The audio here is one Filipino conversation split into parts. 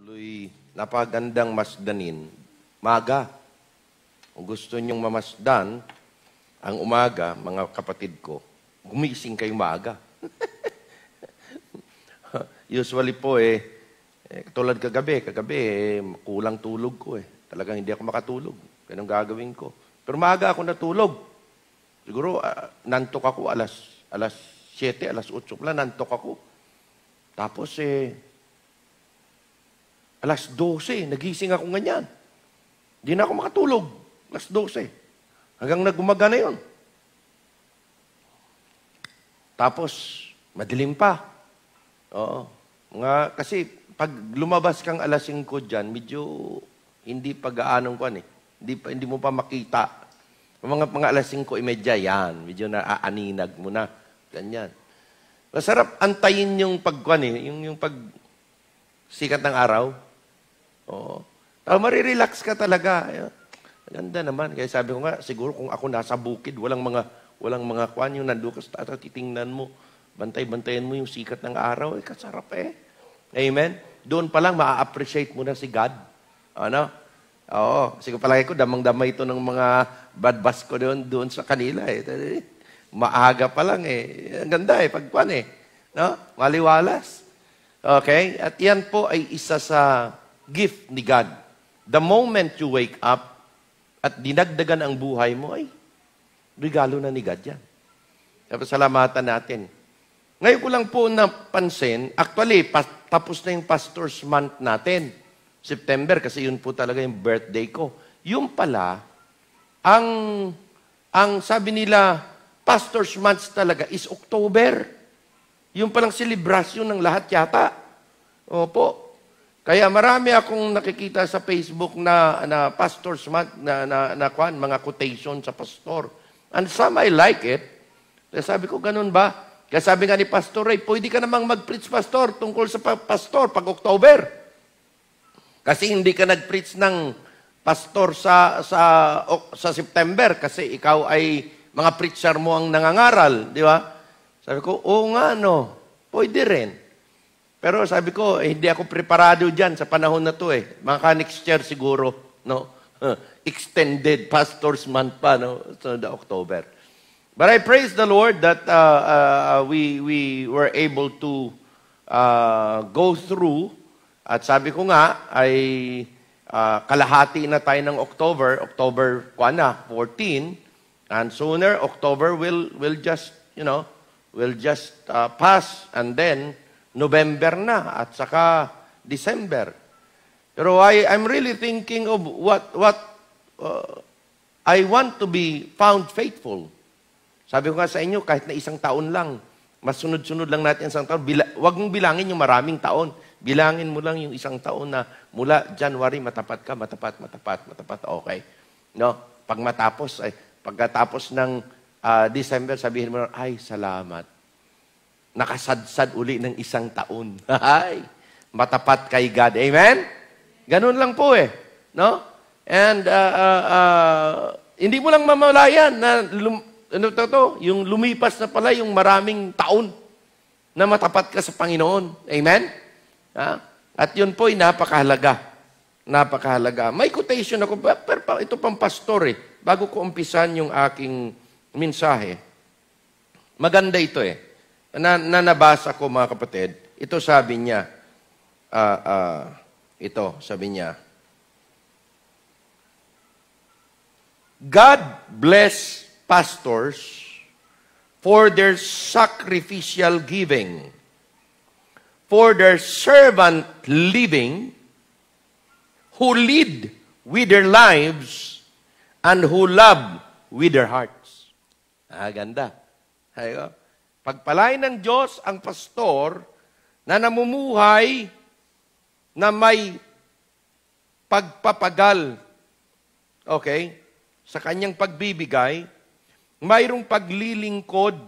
Tuloy, napagandang masdanin, maga. Kung gusto nyong mamasdan, ang umaga, mga kapatid ko, gumising kayo maaga. Usually po eh, eh, tulad kagabi, kagabi eh, kulang tulog ko eh. Talagang hindi ako makatulog. Ganun gagawin ko. Pero maaga ako natulog. Siguro, uh, nantok ako alas, alas 7, alas 8 pala, nantok ako. Tapos eh, Alas 12, nagising ako ganyan. Hindi na ako makatulog. Alas 12. Hanggang nagumaga na yun. Tapos, madilim pa. Oo. Nga, kasi pag lumabas kang alas 5 dyan, medyo hindi pa gaanong kwan eh. Hindi, pa, hindi mo pa makita. Mga mga alas 5.30, yan. Medyo naaaninag mo na. Ganyan. Masarap antayin yung pagkwan eh, yung, yung pag sikat ng araw. Oo. Oh, marirelax ka talaga. Ganda naman. Kaya sabi ko nga, siguro kung ako nasa bukid, walang mga, walang mga kwan yung nandun ka titingnan mo. Bantay-bantayan mo yung sikat ng araw. Eh, kasarap eh. Amen? Doon pa lang, ma-appreciate mo na si God. Ano? Oo. Kasi palagi ko, damang-damay ito ng mga badbas ko doon, doon sa kanila. Eh. Maaga pa lang eh. Ang ganda eh, pagkwan eh. No? Maliwalas. Okay? At yan po ay isa sa gift ni God. The moment you wake up at dinagdagan ang buhay mo, ay, regalo na ni God yan. Dapat salamatan natin. Ngayon ko lang po napansin, actually, pas, tapos na yung Pastor's Month natin. September, kasi yun po talaga yung birthday ko. Yung pala, ang, ang sabi nila, Pastor's Month talaga is October. Yung palang selebrasyon ng lahat yata. Opo. Kaya marami akong nakikita sa Facebook na, na pastors month, na, na, na kwan, mga quotation sa pastor. And some I like it. Kaya sabi ko, ganun ba? Kaya sabi nga ni Pastor Ray, pwede ka namang mag-preach, Pastor, tungkol sa pa- pastor pag October. Kasi hindi ka nag-preach ng pastor sa, sa, o, sa September kasi ikaw ay mga preacher mo ang nangangaral, di ba? Sabi ko, oo nga, no. Pwede rin. Pero sabi ko, eh, hindi ako preparado dyan sa panahon na to eh. Mga next year siguro, no? Uh, extended pastor's month pa, no? So, the October. But I praise the Lord that uh, uh, uh, we, we were able to uh, go through. At sabi ko nga, ay uh, kalahati na tayo ng October. October, kwa na, 14. And sooner, October will, will just, you know, will just uh, pass. And then, November na at saka December. Pero I, I'm really thinking of what, what uh, I want to be found faithful. Sabi ko nga sa inyo, kahit na isang taon lang, masunod-sunod lang natin isang taon. Bila, wag mong bilangin yung maraming taon. Bilangin mo lang yung isang taon na mula January, matapat ka, matapat, matapat, matapat, okay. No? Pag matapos, ay, pagkatapos ng uh, December, sabihin mo, ay, salamat nakasadsad uli ng isang taon. Ay, matapat kay God. Amen? Ganun lang po eh. No? And uh, uh, uh, hindi mo lang mamalayan na lum, ano to, to, yung lumipas na pala yung maraming taon na matapat ka sa Panginoon. Amen? Ha? At yun po ay napakahalaga. Napakahalaga. May quotation ako, pero ito pang pastor eh, bago ko umpisan yung aking mensahe. Maganda ito eh na, na nabasa ko mga kapatid, ito sabi niya, uh, uh, ito sabi niya, God bless pastors for their sacrificial giving, for their servant living, who lead with their lives and who love with their hearts. Ah, ganda. Hayo. Oh. Pagpalain ng Diyos ang pastor na namumuhay na may pagpapagal. Okay? Sa kanyang pagbibigay, mayroong paglilingkod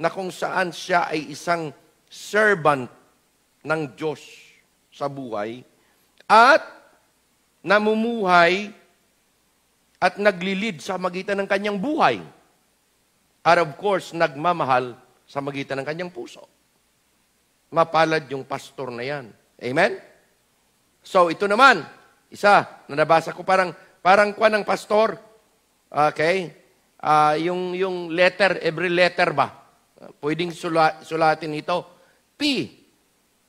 na kung saan siya ay isang servant ng Diyos sa buhay at namumuhay at naglilid sa magitan ng kanyang buhay. At of course, nagmamahal sa magitan ng kanyang puso. Mapalad yung pastor na yan. Amen? So, ito naman, isa, na nabasa ko parang, parang kwa ng pastor. Okay? Uh, yung, yung letter, every letter ba? pwedeng sula, sulatin ito. P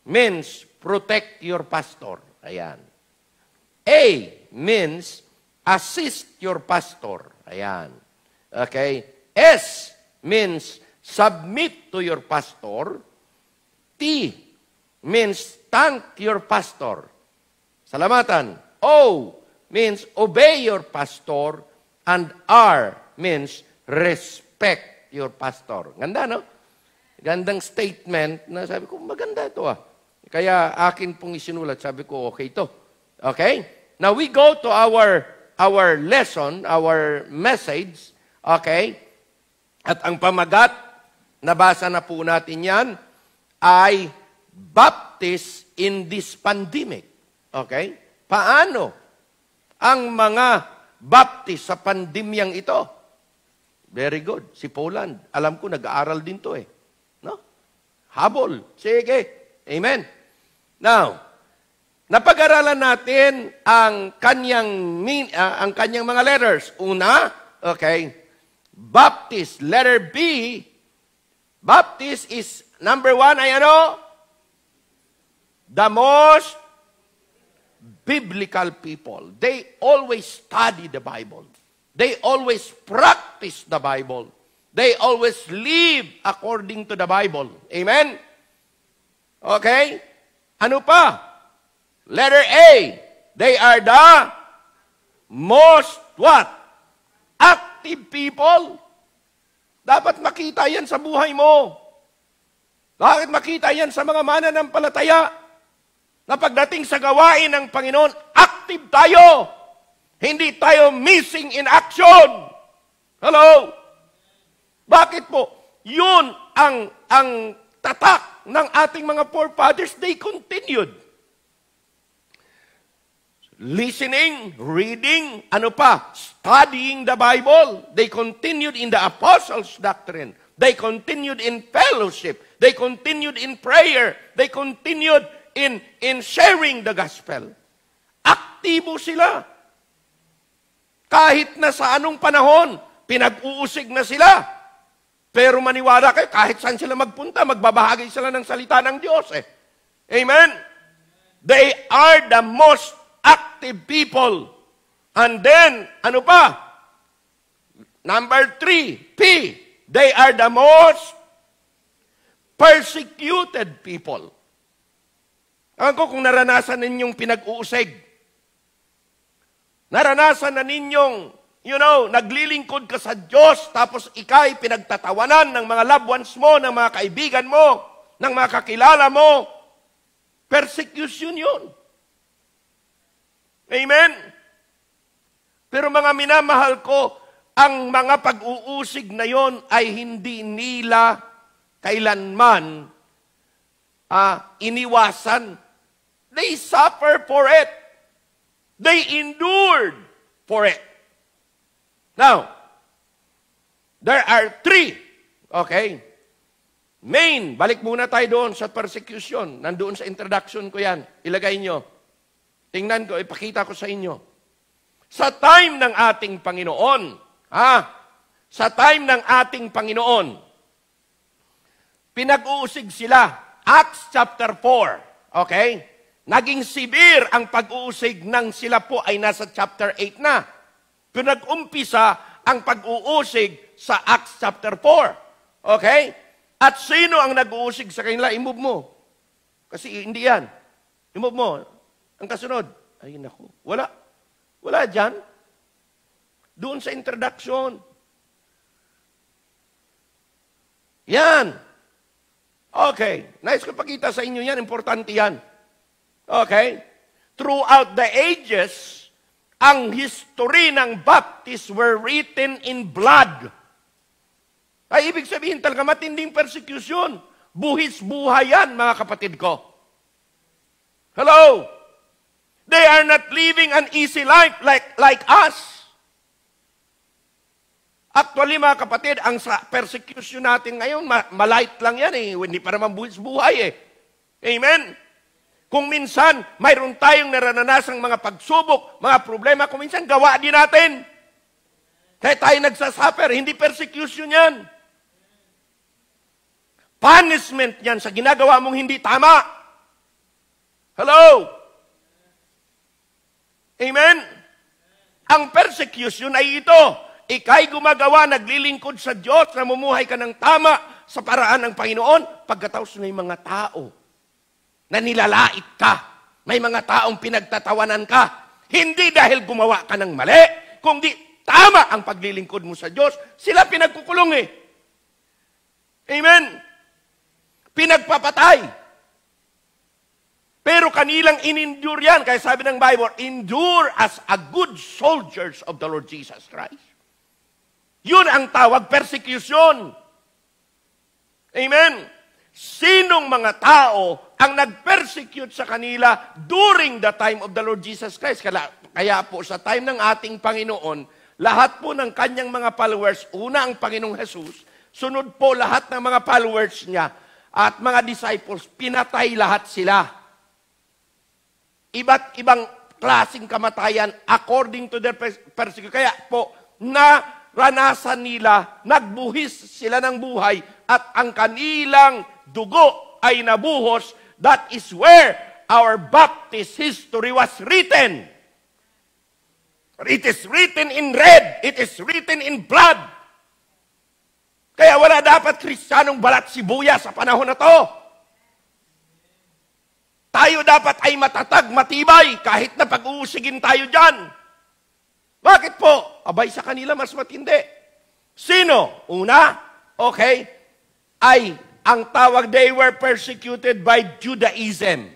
means protect your pastor. Ayan. A means assist your pastor. Ayan. Okay? S means submit to your pastor. T means thank your pastor. Salamatan. O means obey your pastor. And R means respect your pastor. Ganda, no? Gandang statement na sabi ko, maganda ito ah. Kaya akin pong isinulat, sabi ko, okay ito. Okay? Now we go to our our lesson, our message. Okay? At ang pamagat, nabasa na po natin yan, ay baptist in this pandemic. Okay? Paano ang mga baptist sa pandemyang ito? Very good. Si Poland, alam ko nag-aaral din to eh. No? Habol. Sige. Amen. Now, Napag-aralan natin ang kanyang uh, ang kanyang mga letters. Una, okay, Baptist. Letter B, Baptist is, number one, ay ano? The most biblical people. They always study the Bible. They always practice the Bible. They always live according to the Bible. Amen? Okay? Ano pa? Letter A. They are the most what? Active active people. Dapat makita yan sa buhay mo. Dapat makita yan sa mga mananampalataya na pagdating sa gawain ng Panginoon, active tayo. Hindi tayo missing in action. Hello? Bakit po? Yun ang, ang tatak ng ating mga forefathers. They continued listening, reading, ano pa, studying the Bible. They continued in the apostles' doctrine. They continued in fellowship. They continued in prayer. They continued in, in sharing the gospel. Aktibo sila. Kahit na sa anong panahon, pinag-uusig na sila. Pero maniwala kayo, kahit saan sila magpunta, magbabahagi sila ng salita ng Diyos eh. Amen? They are the most active people. And then, ano pa? Number three, P. They are the most persecuted people. Ewan ko kung naranasan ninyong pinag-uusig. Naranasan na ninyong, you know, naglilingkod ka sa Diyos, tapos ikay pinagtatawanan ng mga loved ones mo, ng mga kaibigan mo, ng mga kakilala mo. Persecution yun. Amen? Pero mga minamahal ko, ang mga pag-uusig na yon ay hindi nila kailanman uh, iniwasan. They suffer for it. They endured for it. Now, there are three, okay, main, balik muna tayo doon sa persecution. Nandoon sa introduction ko yan. Ilagay nyo. Tingnan ko, ipakita ko sa inyo. Sa time ng ating Panginoon, ha? Sa time ng ating Panginoon, pinag-uusig sila. Acts chapter 4, okay? Naging severe ang pag-uusig nang sila po ay nasa chapter 8 na. Pinag-umpisa ang pag-uusig sa Acts chapter 4. Okay? At sino ang nag-uusig sa kanila? Imove mo. Kasi hindi yan. Imove mo. Ang kasunod, ay naku, wala. Wala dyan. Doon sa introduction. Yan. Okay. Nice ko pakita sa inyo yan. Importante yan. Okay? Throughout the ages, ang history ng Baptists were written in blood. Ay, ibig sabihin talaga matinding persecution. Buhis buhay yan, mga kapatid ko. Hello? They are not living an easy life like, like us. Actually, mga kapatid, ang persecution natin ngayon, malight lang yan eh. Hindi pa naman buhis buhay eh. Amen? Kung minsan, mayroon tayong narananasang mga pagsubok, mga problema, kung minsan, gawa din natin. Kaya tayo nagsasuffer, hindi persecution yan. Punishment yan sa ginagawa mong hindi tama. Hello? Amen? Ang persecution ay ito. Ika'y gumagawa, naglilingkod sa Diyos, namumuhay ka ng tama sa paraan ng Panginoon, pagkataos may mga tao na nilalait ka. May mga taong pinagtatawanan ka. Hindi dahil gumawa ka ng mali, kundi tama ang paglilingkod mo sa Diyos. Sila pinagkukulong eh. Amen? Pinagpapatay. Pero kanilang inendure yan. Kaya sabi ng Bible, endure as a good soldiers of the Lord Jesus Christ. Yun ang tawag, persecution. Amen? Sinong mga tao ang nag-persecute sa kanila during the time of the Lord Jesus Christ? Kaya, kaya po sa time ng ating Panginoon, lahat po ng kanyang mga followers, una ang Panginoong Jesus, sunod po lahat ng mga followers niya at mga disciples, pinatay lahat sila iba't ibang klasing kamatayan according to their persecution. Kaya po, naranasan nila, nagbuhis sila ng buhay at ang kanilang dugo ay nabuhos. That is where our Baptist history was written. It is written in red. It is written in blood. Kaya wala dapat kristyanong balat sibuya sa panahon na to. Tayo dapat ay matatag, matibay, kahit na pag-uusigin tayo dyan. Bakit po? Abay sa kanila mas matindi. Sino? Una, okay, ay ang tawag they were persecuted by Judaism.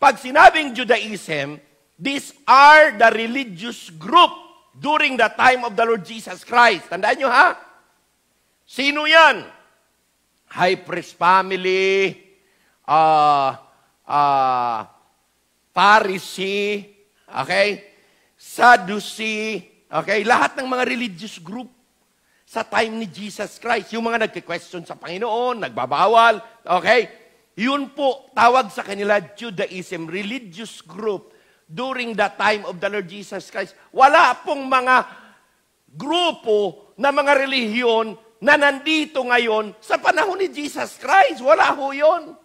Pag sinabing Judaism, these are the religious group during the time of the Lord Jesus Christ. Tandaan nyo ha? Sino yan? High priest family, ah, uh, uh, Pharisee, okay? Sadducee, okay? Lahat ng mga religious group sa time ni Jesus Christ. Yung mga nagke-question sa Panginoon, nagbabawal, okay? Yun po, tawag sa kanila Judaism, religious group during the time of the Lord Jesus Christ. Wala pong mga grupo na mga relihiyon na nandito ngayon sa panahon ni Jesus Christ. Wala ho yun.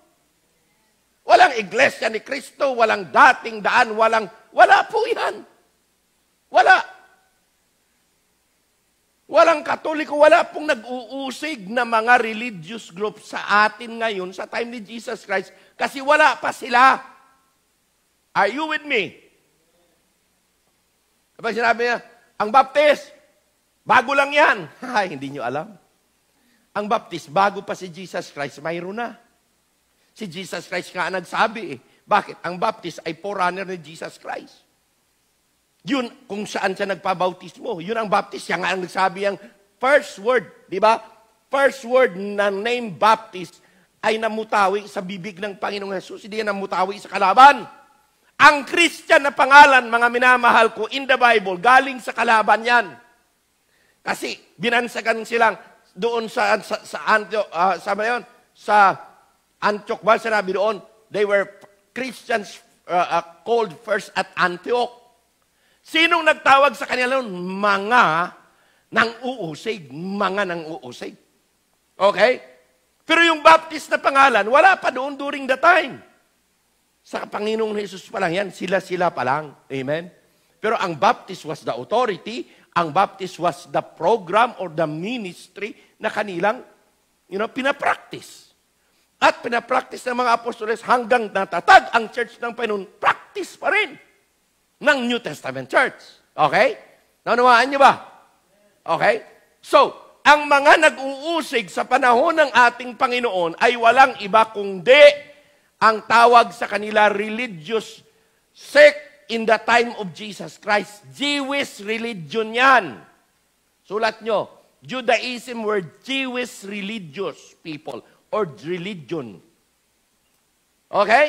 Walang iglesia ni Kristo, walang dating daan, walang, wala po yan. Wala. Walang katoliko, wala pong nag-uusig na mga religious group sa atin ngayon sa time ni Jesus Christ kasi wala pa sila. Are you with me? Kapag sinabi niya, ang baptist, bago lang yan. Ha, hindi nyo alam. Ang baptist, bago pa si Jesus Christ, mayroon na. Si Jesus Christ nga nagsabi eh. Bakit? Ang baptist ay forerunner ni Jesus Christ. Yun kung saan siya nagpabautismo. Yun ang baptist. Siya nga ang nagsabi ang first word. Di ba? First word na name baptist ay namutawi sa bibig ng Panginoong Jesus. Hindi yan namutawi sa kalaban. Ang Christian na pangalan, mga minamahal ko, in the Bible, galing sa kalaban yan. Kasi binansagan silang doon sa, sa, sa, Antio, uh, sa, yun, sa Antioch ba? Sinabi doon, they were Christians uh, uh, called first at Antioch. Sinong nagtawag sa kanila noon? Mga nang uusig. Mga nang uusig. Okay? Pero yung Baptist na pangalan, wala pa doon during the time. Sa Panginoong Jesus pa lang yan. Sila-sila pa lang. Amen? Pero ang Baptist was the authority. Ang Baptist was the program or the ministry na kanilang you know, pinapractice. At pinapractice ng mga apostoles hanggang natatag ang church ng Panginoon. Practice pa rin ng New Testament church. Okay? Naunawaan niyo ba? Okay? So, ang mga nag-uusig sa panahon ng ating Panginoon ay walang iba kundi ang tawag sa kanila religious sect in the time of Jesus Christ. Jewish religion yan. Sulat nyo, Judaism were Jewish religious people or religion. Okay?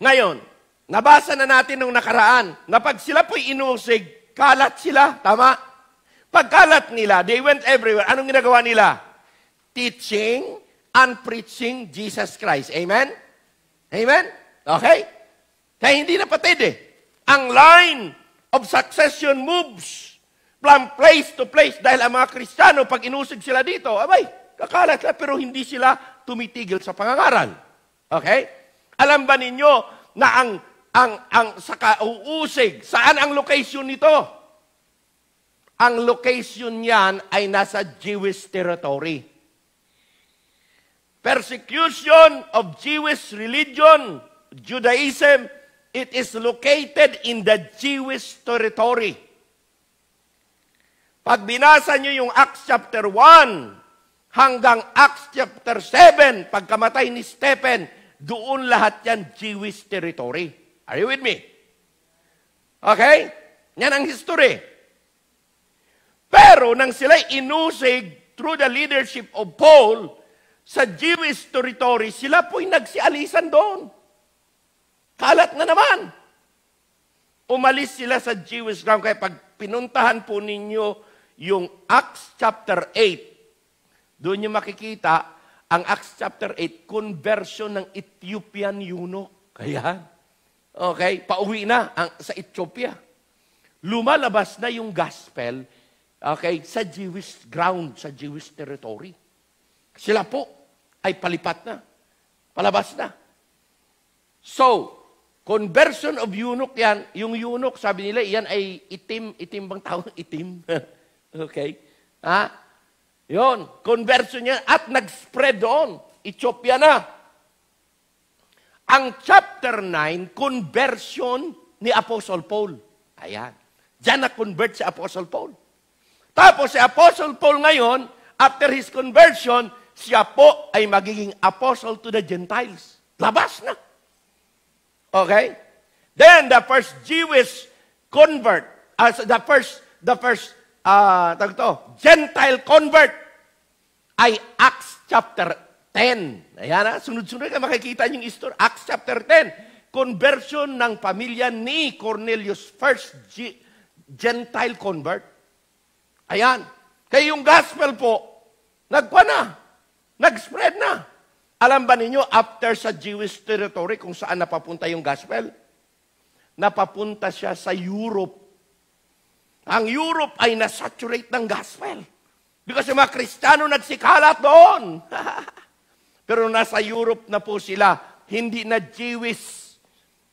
Ngayon, nabasa na natin nung nakaraan na pag sila po'y inusig, eh, kalat sila, tama? Pagkalat nila, they went everywhere. Anong ginagawa nila? Teaching and preaching Jesus Christ. Amen? Amen? Okay? Kaya hindi na napatid eh. Ang line of succession moves from place to place dahil ang mga Kristiyano, pag inusig sila dito, abay, Kakalat na pero hindi sila tumitigil sa pangangaral. Okay? Alam ba ninyo na ang ang ang sa uusig, saan ang location nito? Ang location niyan ay nasa Jewish territory. Persecution of Jewish religion, Judaism, it is located in the Jewish territory. Pag binasa niyo yung Acts chapter 1, hanggang Acts chapter 7, pagkamatay ni Stephen, doon lahat yan Jewish territory. Are you with me? Okay? Yan ang history. Pero nang sila inusig through the leadership of Paul sa Jewish territory, sila po'y nagsialisan doon. Kalat na naman. Umalis sila sa Jewish ground. Kaya pag pinuntahan po ninyo yung Acts chapter 8, doon nyo makikita, ang Acts chapter 8, conversion ng Ethiopian eunuch. Ayan. Okay, pauwi na ang, sa Ethiopia. Lumalabas na yung gospel okay, sa Jewish ground, sa Jewish territory. Sila po ay palipat na. Palabas na. So, conversion of eunuch yan. Yung eunuch, sabi nila, yan ay itim. Itim bang tawag? Itim. okay. Ha? Yon, conversion niya at nag-spread doon. Ethiopia na. Ang chapter 9, conversion ni Apostle Paul. Ayan. Diyan na-convert si Apostle Paul. Tapos si Apostle Paul ngayon, after his conversion, siya po ay magiging apostle to the Gentiles. Labas na. Okay? Then the first Jewish convert, as uh, the first the first ah uh, to, Gentile convert ay Acts chapter 10. Ayan na, sunod-sunod na makikita yung story. Acts chapter 10, conversion ng pamilya ni Cornelius, first G- Gentile convert. Ayan. Kaya yung gospel po, nagpa na. Nag-spread na. Alam ba ninyo, after sa Jewish territory, kung saan napapunta yung gospel? Napapunta siya sa Europe ang Europe ay nasaturate ng gospel. Because yung mga Kristiyano nagsikalat doon. Pero nasa Europe na po sila, hindi na Jewish,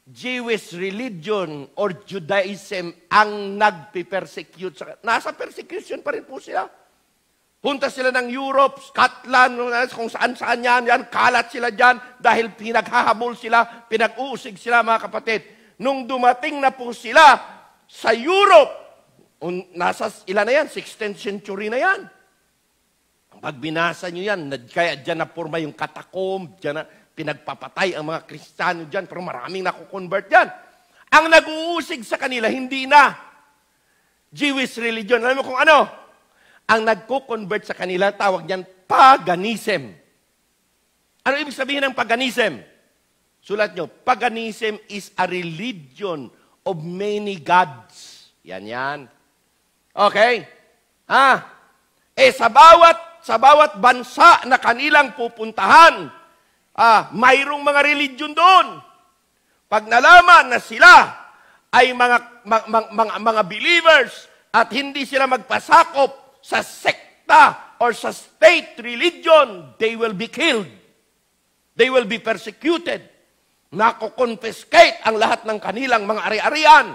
Jewish religion or Judaism ang nagpipersecute. Nasa persecution pa rin po sila. Punta sila ng Europe, Scotland, kung saan-saan yan, yan, kalat sila dyan dahil pinaghahabol sila, pinag-uusig sila mga kapatid. Nung dumating na po sila sa Europe, Un, nasa, ilan na yan? 16th century na yan. Pag binasa nyo yan, kaya dyan na forma yung katakom, dyan na pinagpapatay ang mga Kristiyano dyan, pero maraming nakukonvert dyan. Ang nag-uusig sa kanila, hindi na Jewish religion. Alam mo kung ano? Ang nagko-convert sa kanila, tawag niyan paganism. Ano ibig sabihin ng paganism? Sulat nyo, paganism is a religion of many gods. Yan yan. Okay? Ha? Eh sa bawat sa bawat bansa na kanilang pupuntahan, ah, mayroong mga religion doon. Pag nalaman na sila ay mga mga, mga, mga believers at hindi sila magpasakop sa sekta or sa state religion, they will be killed. They will be persecuted. Nako-confiscate ang lahat ng kanilang mga ari-arian.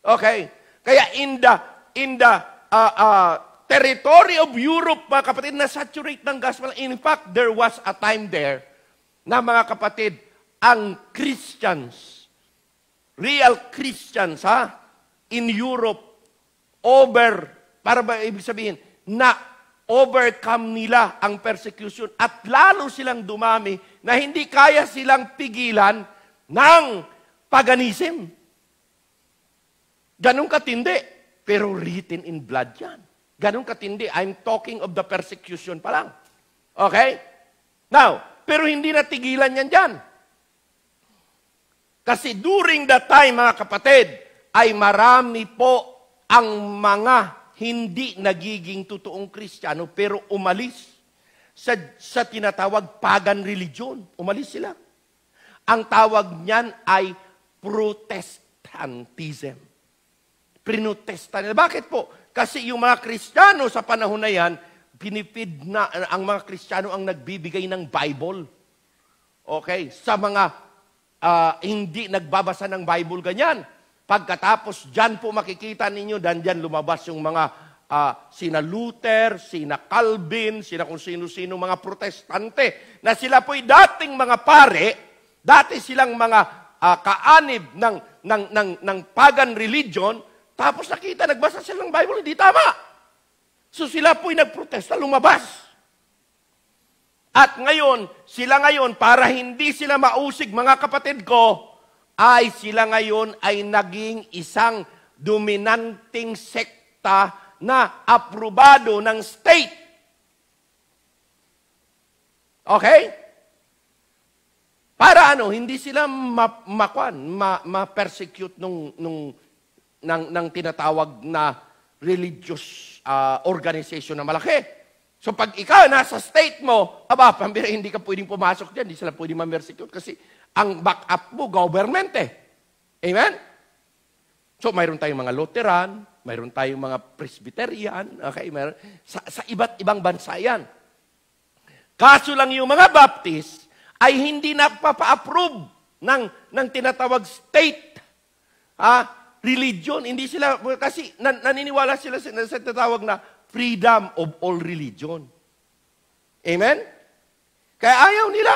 Okay? Kaya in the in the uh, uh, territory of Europe, mga kapatid, na-saturate ng gospel. In fact, there was a time there na mga kapatid, ang Christians, real Christians, ha, in Europe, over, para ba ibig sabihin, na overcome nila ang persecution at lalo silang dumami na hindi kaya silang pigilan ng paganism. Ganong katindi. Pero written in blood yan. Ganon katindi. I'm talking of the persecution pa lang. Okay? Now, pero hindi natigilan yan dyan. Kasi during that time, mga kapatid, ay marami po ang mga hindi nagiging totoong Kristiyano pero umalis sa, sa tinatawag pagan religion. Umalis sila. Ang tawag niyan ay Protestantism. Pinutesta nila. Bakit po? Kasi yung mga Kristiyano sa panahon na yan, pinipid na, ang mga Kristiyano ang nagbibigay ng Bible. Okay? Sa mga uh, hindi nagbabasa ng Bible, ganyan. Pagkatapos, dyan po makikita ninyo, dan dyan lumabas yung mga uh, sina Luther, sina Calvin, sina kung sino-sino mga protestante, na sila po'y dating mga pare, dati silang mga uh, kaanib ng, ng, ng, ng pagan religion, tapos nakita, nagbasa sila ng Bible, hindi tama. So sila po'y nagprotesta, lumabas. At ngayon, sila ngayon, para hindi sila mausig, mga kapatid ko, ay sila ngayon ay naging isang dominanting sekta na aprobado ng state. Okay? Para ano, hindi sila ma- makwan, ma- ma-persecute nung, nung ng, ng tinatawag na religious uh, organization na malaki. So pag ikaw nasa state mo, aba, pambira, hindi ka pwedeng pumasok diyan, hindi sila pwedeng mamersecute kasi ang backup mo, government eh. Amen? So mayroon tayong mga Lutheran, mayroon tayong mga Presbyterian, okay, mayroon, sa, sa iba't ibang bansa yan. Kaso lang yung mga Baptist ay hindi nagpapa approve ng, ng tinatawag state. Ha? Ah, religion. Hindi sila, kasi nan, naniniwala sila sa tinatawag na freedom of all religion. Amen? Kaya ayaw nila.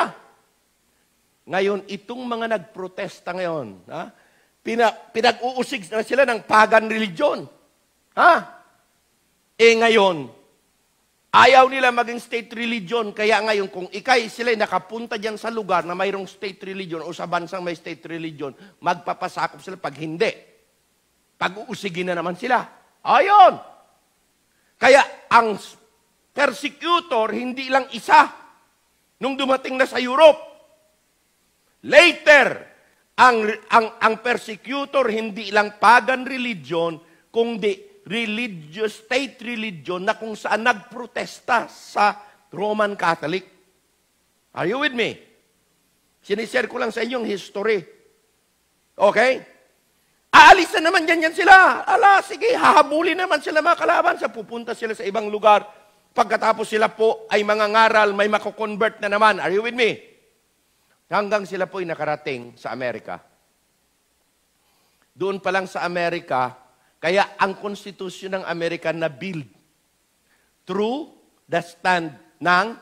Ngayon, itong mga nagprotesta ngayon, ha? Pina, pinag-uusig na sila ng pagan religion. Ha? Eh ngayon, ayaw nila maging state religion. Kaya ngayon, kung ikay sila nakapunta diyan sa lugar na mayroong state religion o sa bansang may state religion, magpapasakop sila pag hindi pag-uusigin na naman sila. Ayon! Kaya ang persecutor, hindi lang isa nung dumating na sa Europe. Later, ang, ang, ang persecutor hindi lang pagan religion, kundi religious, state religion na kung saan nagprotesta sa Roman Catholic. Are you with me? Sinishare ko lang sa inyong history. Okay? Aalis na naman yan, sila. Ala, sige, hahabulin naman sila mga kalaban sa pupunta sila sa ibang lugar. Pagkatapos sila po ay mga ngaral, may mako-convert na naman. Are you with me? Hanggang sila po ay nakarating sa Amerika. Doon pa lang sa Amerika, kaya ang konstitusyon ng Amerika na build through the stand ng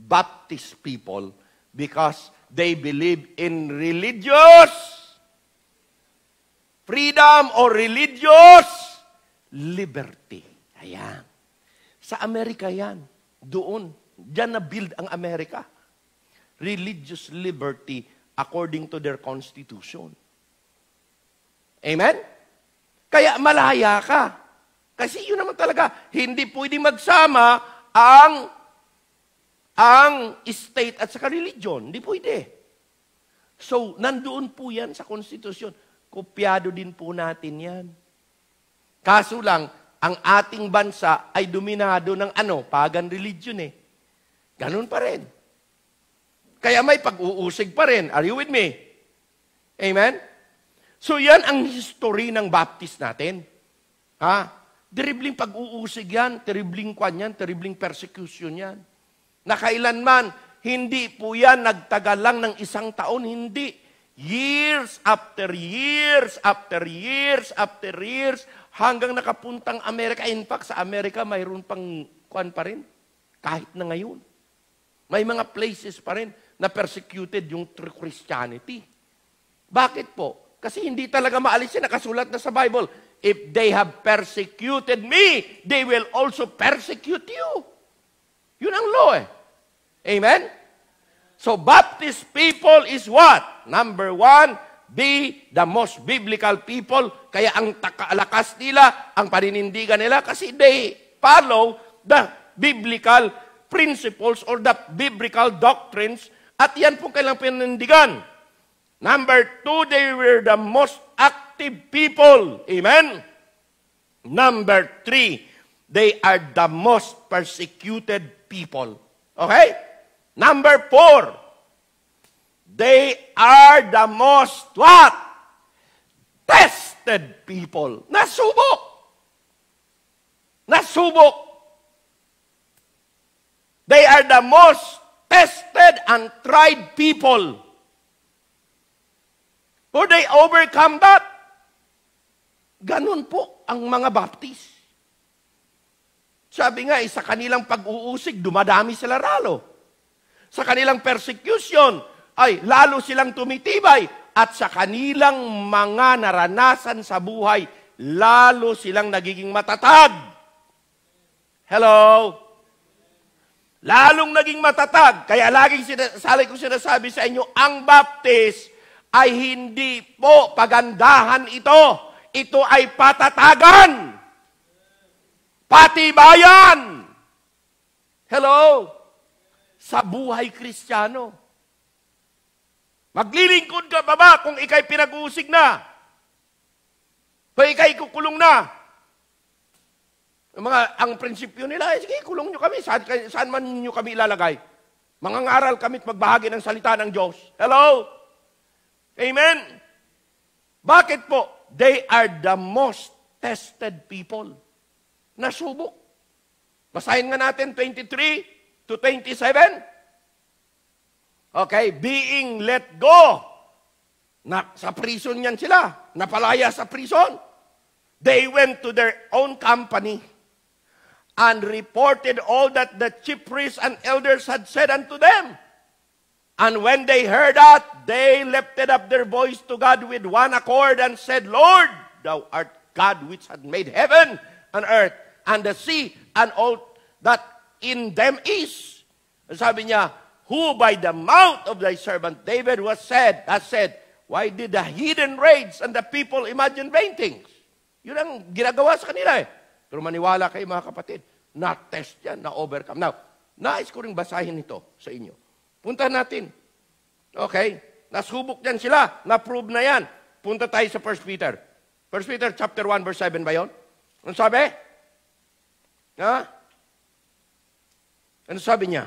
Baptist people because they believe in religious freedom or religious liberty. Ayan. Sa Amerika yan. Doon. Diyan na-build ang Amerika. Religious liberty according to their constitution. Amen? Kaya malaya ka. Kasi yun naman talaga, hindi pwede magsama ang ang state at saka religion. Hindi pwede. So, nandoon po yan sa konstitusyon kopyado din po natin yan. Kaso lang, ang ating bansa ay dominado ng ano, pagan religion eh. Ganun pa rin. Kaya may pag-uusig pa rin. Are you with me? Amen? So yan ang history ng Baptist natin. Ha? Terribling pag-uusig yan, terribling kwan yan, terribling persecution yan. Na kailanman, hindi po yan nagtagal lang ng isang taon, hindi. Years after years after years after years hanggang nakapuntang Amerika. In fact, sa Amerika mayroon pang kuan pa rin kahit na ngayon. May mga places pa rin na persecuted yung true Christianity. Bakit po? Kasi hindi talaga maalis yan. Nakasulat na sa Bible, If they have persecuted me, they will also persecute you. Yun ang law eh. Amen? So Baptist people is what? Number one, be the most biblical people. Kaya ang takalakas nila, ang paninindigan nila, kasi they follow the biblical principles or the biblical doctrines. At yan po kailang paninindigan. Number two, they were the most active people. Amen? Number three, they are the most persecuted people. Okay? Number four, they are the most what? Tested people. Nasubok. Nasubok. They are the most tested and tried people. For they overcome that. Ganun po ang mga Baptist. Sabi nga, eh, sa kanilang pag-uusig, dumadami sila ralo sa kanilang persecution ay lalo silang tumitibay at sa kanilang mga naranasan sa buhay, lalo silang nagiging matatag. Hello? Lalong naging matatag. Kaya laging sinasalay ko sinasabi sa inyo, ang baptist ay hindi po pagandahan ito. Ito ay patatagan. Patibayan. Hello? sa buhay kristyano. Maglilingkod ka, pa ba kung ikay pinag-uusig na. Kung ikay kukulong na. mga, ang prinsipyo nila, eh, sige, kulong nyo kami. Saan, saan man nyo kami ilalagay? Mangangaral kami at magbahagi ng salita ng Diyos. Hello? Amen? Bakit po? They are the most tested people. Nasubok. Basahin nga natin 23, to 27? Okay, being let go. Na, sa prison yan sila. Napalaya sa prison. They went to their own company and reported all that the chief priests and elders had said unto them. And when they heard that, they lifted up their voice to God with one accord and said, Lord, thou art God which hath made heaven and earth and the sea and all that in them is. Sabi niya, who by the mouth of thy servant David was said, has said, why did the hidden raids and the people imagine vain things? Yun ang ginagawa sa kanila eh. Pero maniwala kayo mga kapatid, na-test yan, na-overcome. Now, nais ko rin basahin ito sa inyo. Punta natin. Okay? Nasubok yan sila. Na-prove na yan. Punta tayo sa 1 Peter. 1 Peter chapter 1 verse 7 ba yon? Ano sabi? Ha? Ano sabi niya?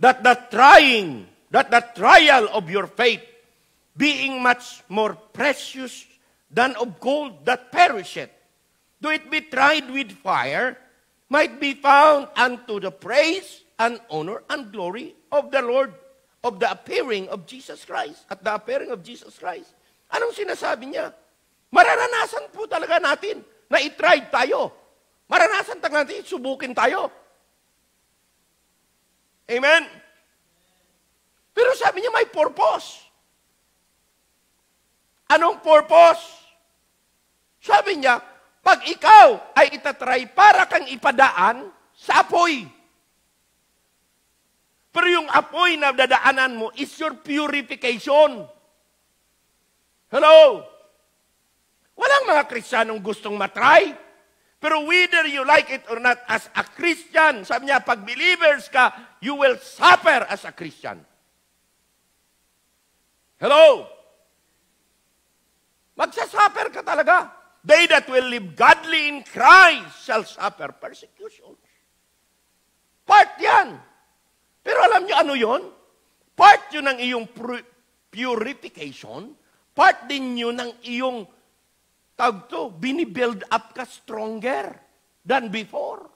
That the trying, that the trial of your faith, being much more precious than of gold that perisheth, do it be tried with fire, might be found unto the praise and honor and glory of the Lord, of the appearing of Jesus Christ, at the appearing of Jesus Christ. Anong sinasabi niya? Mararanasan po talaga natin na itried tayo. Maranasan talaga natin, subukin tayo. Amen? Pero sabi niya may purpose. Anong purpose? Sabi niya, pag ikaw ay itatry para kang ipadaan sa apoy. Pero yung apoy na dadaanan mo is your purification. Hello? Walang mga Kristiyanong gustong matry. Pero whether you like it or not, as a Christian, sabi niya, pag believers ka, you will suffer as a Christian. Hello? Magsasuffer ka talaga. They that will live godly in Christ shall suffer persecution. Part yan. Pero alam niyo ano yon? Part yun ng iyong purification. Part din yun ng iyong tawag to, binibuild up ka stronger than before.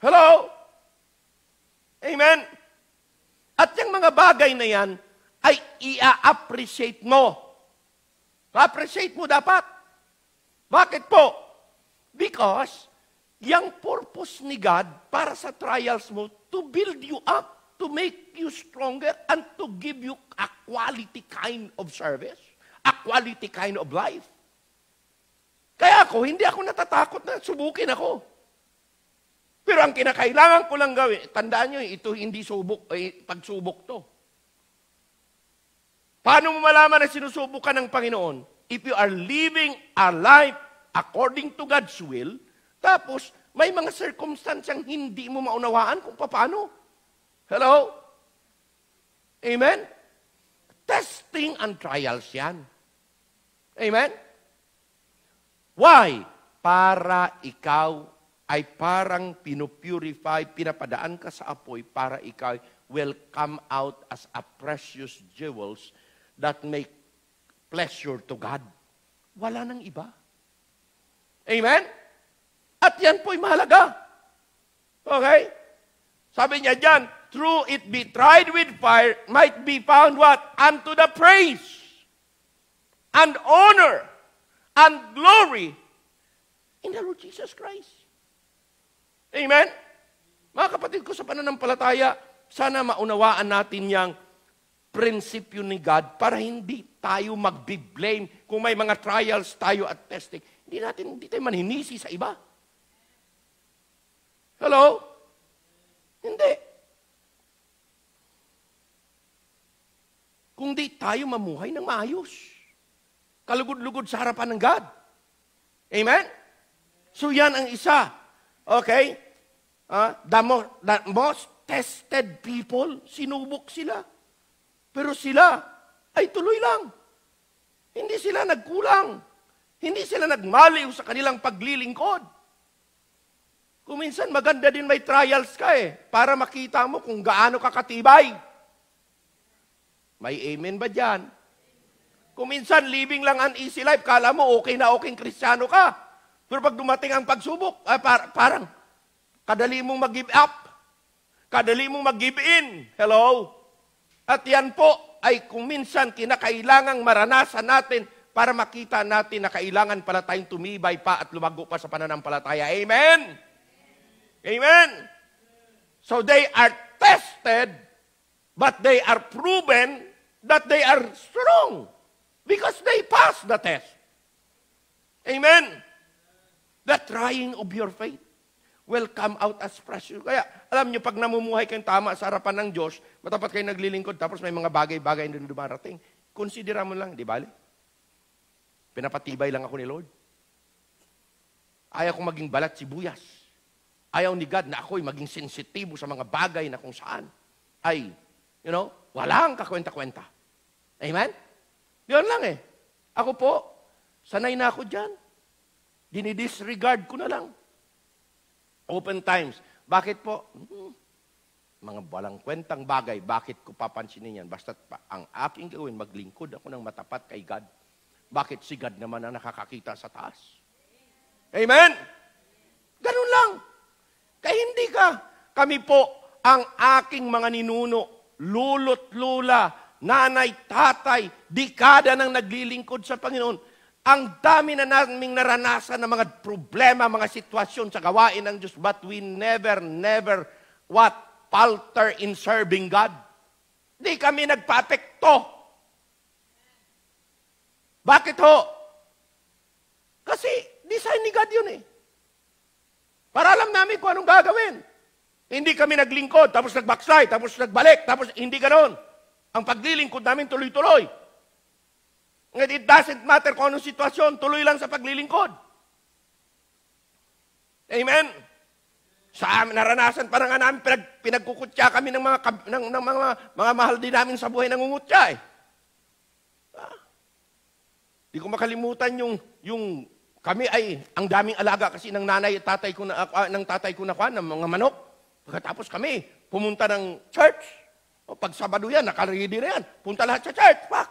Hello? Amen? At yung mga bagay na yan, ay i-appreciate mo. Appreciate mo dapat. Bakit po? Because, yung purpose ni God para sa trials mo, to build you up, to make you stronger, and to give you a quality kind of service a quality kind of life. Kaya ako, hindi ako natatakot na subukin ako. Pero ang kinakailangan ko lang gawin, tandaan nyo, ito hindi subok, eh, pagsubok to. Paano mo malaman na sinusubok ka ng Panginoon? If you are living a life according to God's will, tapos may mga circumstance ang hindi mo maunawaan kung paano. Hello? Amen? Testing and trials yan. Amen? Why? Para ikaw ay parang pinupurify, pinapadaan ka sa apoy para ikaw will come out as a precious jewels that make pleasure to God. Wala nang iba. Amen? At yan po'y mahalaga. Okay? Sabi niya dyan, through it be tried with fire, might be found what? Unto the praise and honor and glory in the Lord Jesus Christ. Amen? Mga kapatid ko sa pananampalataya, sana maunawaan natin yang prinsipyo ni God para hindi tayo magbi-blame kung may mga trials tayo at testing. Hindi natin, hindi tayo maninisi sa iba. Hello? Hindi. Kung di tayo mamuhay ng maayos kalugod-lugod sa harapan ng God. Amen? So yan ang isa. Okay? Uh, the, mo- the most tested people, sinubok sila. Pero sila ay tuloy lang. Hindi sila nagkulang. Hindi sila nagmaliw sa kanilang paglilingkod. Kung minsan maganda din may trials ka eh, para makita mo kung gaano ka katibay. May amen ba dyan? Kung minsan, living lang an easy life, kala mo okay na okay kristyano ka. Pero pag dumating ang pagsubok, ay par- parang kadali mong mag-give up. Kadali mong mag-give in. Hello? At yan po ay kung minsan kinakailangang maranasan natin para makita natin na kailangan pala tayong tumibay pa at lumago pa sa pananampalataya. Amen? Amen? So they are tested, but they are proven that they are strong. Because they passed the test. Amen? The trying of your faith will come out as precious. Kaya, alam niyo, pag namumuhay kayong tama sa harapan ng Diyos, matapat kayo naglilingkod, tapos may mga bagay-bagay na dumarating. considera mo lang, di ba? Pinapatibay lang ako ni Lord. Ayaw kong maging balat sibuyas. Ayaw ni God na ako'y maging sensitibo sa mga bagay na kung saan. Ay, you know, walang kakwenta-kwenta. Amen? Yun lang eh. Ako po, sanay na ako dyan. Dinidisregard ko na lang. Open times. Bakit po? Hmm, mga walang kwentang bagay, bakit ko papansinin yan? Basta't pa, ang aking gawin, maglingkod ako ng matapat kay God. Bakit si God naman ang nakakakita sa taas? Amen? Ganun lang. Kaya hindi ka. Kami po, ang aking mga ninuno, lulot lula, nanay, tatay, dekada nang naglilingkod sa Panginoon, ang dami na naming naranasan ng mga problema, mga sitwasyon sa gawain ng Diyos, but we never, never, what, falter in serving God. Hindi kami nagpapekto. Bakit ho? Kasi design ni God yun eh. Para alam namin kung anong gagawin. Hindi kami naglingkod, tapos nagbaksay, tapos nagbalik, tapos hindi ganoon. Ang paglilingkod namin tuloy-tuloy. Ngayon, it doesn't matter kung anong sitwasyon, tuloy lang sa paglilingkod. Amen? Sa amin, naranasan pa nga namin, pinag, pinagkukutya kami ng mga, ng, ng mga, mga mahal din namin sa buhay nangungutya eh. Ah. ko makalimutan yung, yung kami ay, ang daming alaga kasi ng nanay at tatay ko na, uh, ng tatay ko na kwan, ng mga manok. Pagkatapos kami, pumunta ng church. O pag Sabado yan, nakaready na yan. Punta lahat sa church, pak.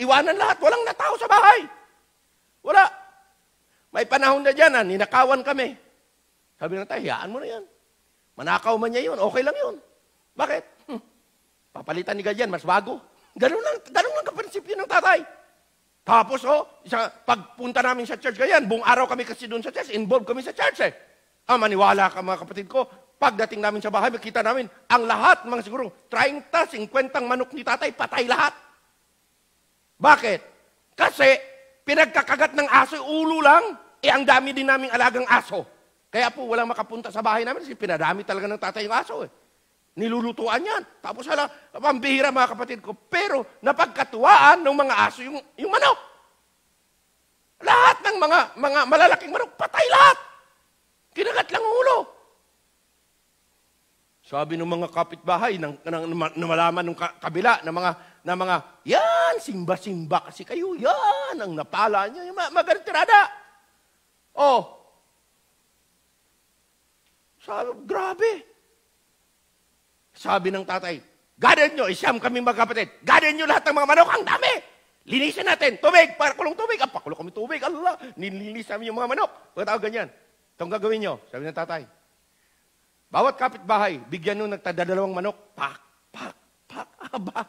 Iwanan lahat, walang natao sa bahay. Wala. May panahon na dyan, ha, ninakawan kami. Sabi na tayo, hiyaan mo na yan. Manakaw man niya yun, okay lang yun. Bakit? Hmm. Papalitan ni Gadyan, mas bago. Ganun lang, ganun lang kaprinsipyo ng tatay. Tapos, oh, isa, pagpunta namin sa church, ganyan, buong araw kami kasi doon sa church, involved kami sa church eh. Ah, maniwala ka mga kapatid ko, Pagdating namin sa bahay, makita namin, ang lahat, mga siguro, 30, 50 manok ni tatay, patay lahat. Bakit? Kasi, pinagkakagat ng aso, ulo lang, eh ang dami din naming alagang aso. Kaya po, walang makapunta sa bahay namin kasi pinadami talaga ng tatay yung aso eh. Nilulutuan yan. Tapos hala, pambihira mga kapatid ko. Pero napagkatuwaan ng mga aso yung, yung manok. Lahat ng mga, mga malalaking manok, patay lahat. Kinagat lang ulo. Sabi ng mga kapitbahay, nang, nang, malaman ng kabila, ng mga, ng mga, yan, simba-simba kasi kayo, yan, ang napala niya, magaritirada. Oh, sabi, grabe. Sabi ng tatay, garden nyo, isyam kami kapatid, Garden nyo lahat ng mga manok, ang dami. Linisin natin, tubig, para kulong tubig. Ah, kami tubig, Allah. Nilinis namin yung mga manok. Pagkatao ganyan. Itong gagawin nyo, sabi ng tatay. Bawat kapitbahay, bigyan nung nagtadalawang manok, pak, pak, pak, aba,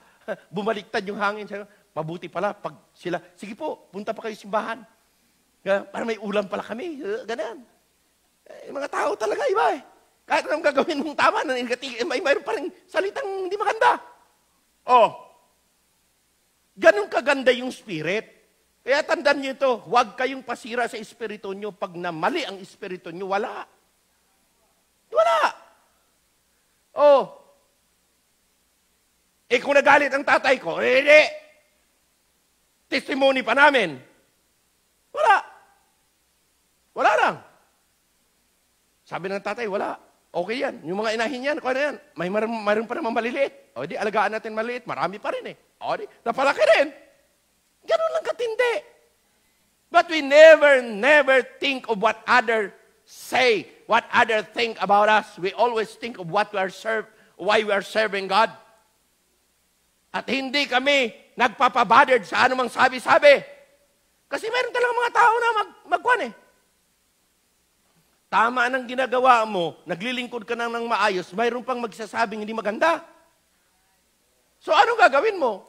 bumaliktad yung hangin. Siya, mabuti pala pag sila, sige po, punta pa kayo simbahan. Para may ulam pala kami, ganun. Eh, mga tao talaga iba eh. Kahit anong gagawin mong tama, na eh, may mayroon pa rin salitang hindi maganda. Oh, ganun kaganda yung spirit. Kaya tandaan niyo ito, huwag kayong pasira sa espiritu niyo. Pag namali ang espiritu niyo, wala. Wala. Oh. Eh kung nagalit ang tatay ko, eh di. Testimony pa namin. Wala. Wala lang. Sabi ng tatay, wala. Okay yan. Yung mga inahin yan, kung ano yan, may mar- mayroon pa naman maliliit. O di, alagaan natin maliliit. Marami pa rin eh. O di, napalaki rin. Ganun lang katindi. But we never, never think of what others say what other think about us. We always think of what we are serve, why we are serving God. At hindi kami nagpapabothered sa anumang sabi-sabi. Kasi meron talaga mga tao na mag, magkwan eh. Tama nang ginagawa mo, naglilingkod ka nang ng maayos, mayroon pang magsasabing hindi maganda. So anong gagawin mo?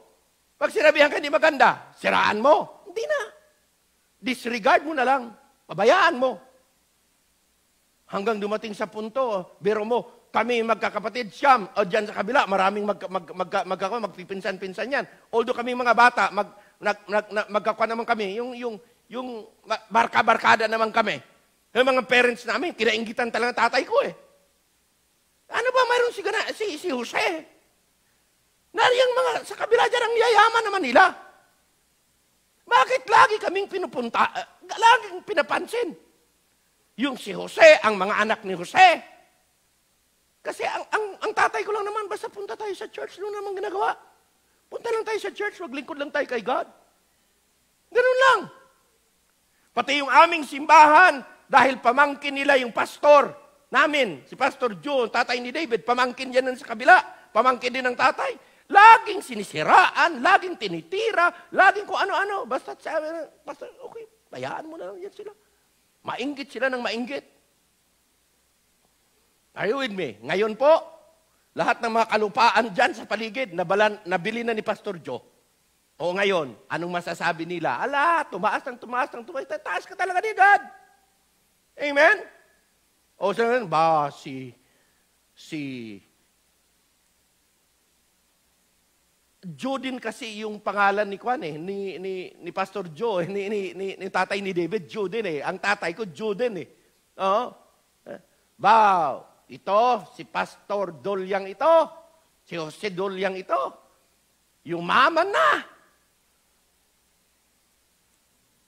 Pag sinabihan ka hindi maganda, siraan mo. Hindi na. Disregard mo na lang. Pabayaan mo. Hanggang dumating sa punto, biro mo, kami magkakapatid, siyam, o dyan sa kabila, maraming mag, mag, mag, mag, mag, magpipinsan-pinsan yan. Although kami mga bata, mag, nag, nag, nag, magkakwa naman kami, yung, yung, yung barka-barkada naman kami. Yung mga parents namin, kinaingitan talaga tatay ko eh. Ano ba mayroon si, gana, si, si Jose? Nariyang mga, sa kabila dyan ang yayaman naman nila. Bakit lagi kaming pinupunta, eh, laging pinapansin? Yung si Jose, ang mga anak ni Jose. Kasi ang, ang, ang tatay ko lang naman, basta punta tayo sa church, noon naman ginagawa. Punta lang tayo sa church, wag lingkod lang tayo kay God. Ganun lang. Pati yung aming simbahan, dahil pamangkin nila yung pastor namin, si Pastor Joe, tatay ni David, pamangkin yan sa kabila, pamangkin din ng tatay. Laging sinisiraan, laging tinitira, laging kung ano-ano. Basta, basta okay, bayaan mo na lang yan sila. Mainggit sila ng mainggit. Are you with me? Ngayon po, lahat ng mga kalupaan dyan sa paligid, nabalan, nabili na ni Pastor Joe. O ngayon, anong masasabi nila? Ala, tumaas ng tumaas ng tumaas. Tataas ka talaga ni God. Amen? O sa ba, si, si Joe din kasi yung pangalan ni Kwan eh, ni, ni, ni Pastor Joe, eh, ni, ni, ni, ni tatay ni David, Joe din eh. Ang tatay ko, Joe din eh. Oo. Eh, wow, ito, si Pastor Dolyang ito, si Jose Dolyang ito, yung mama na.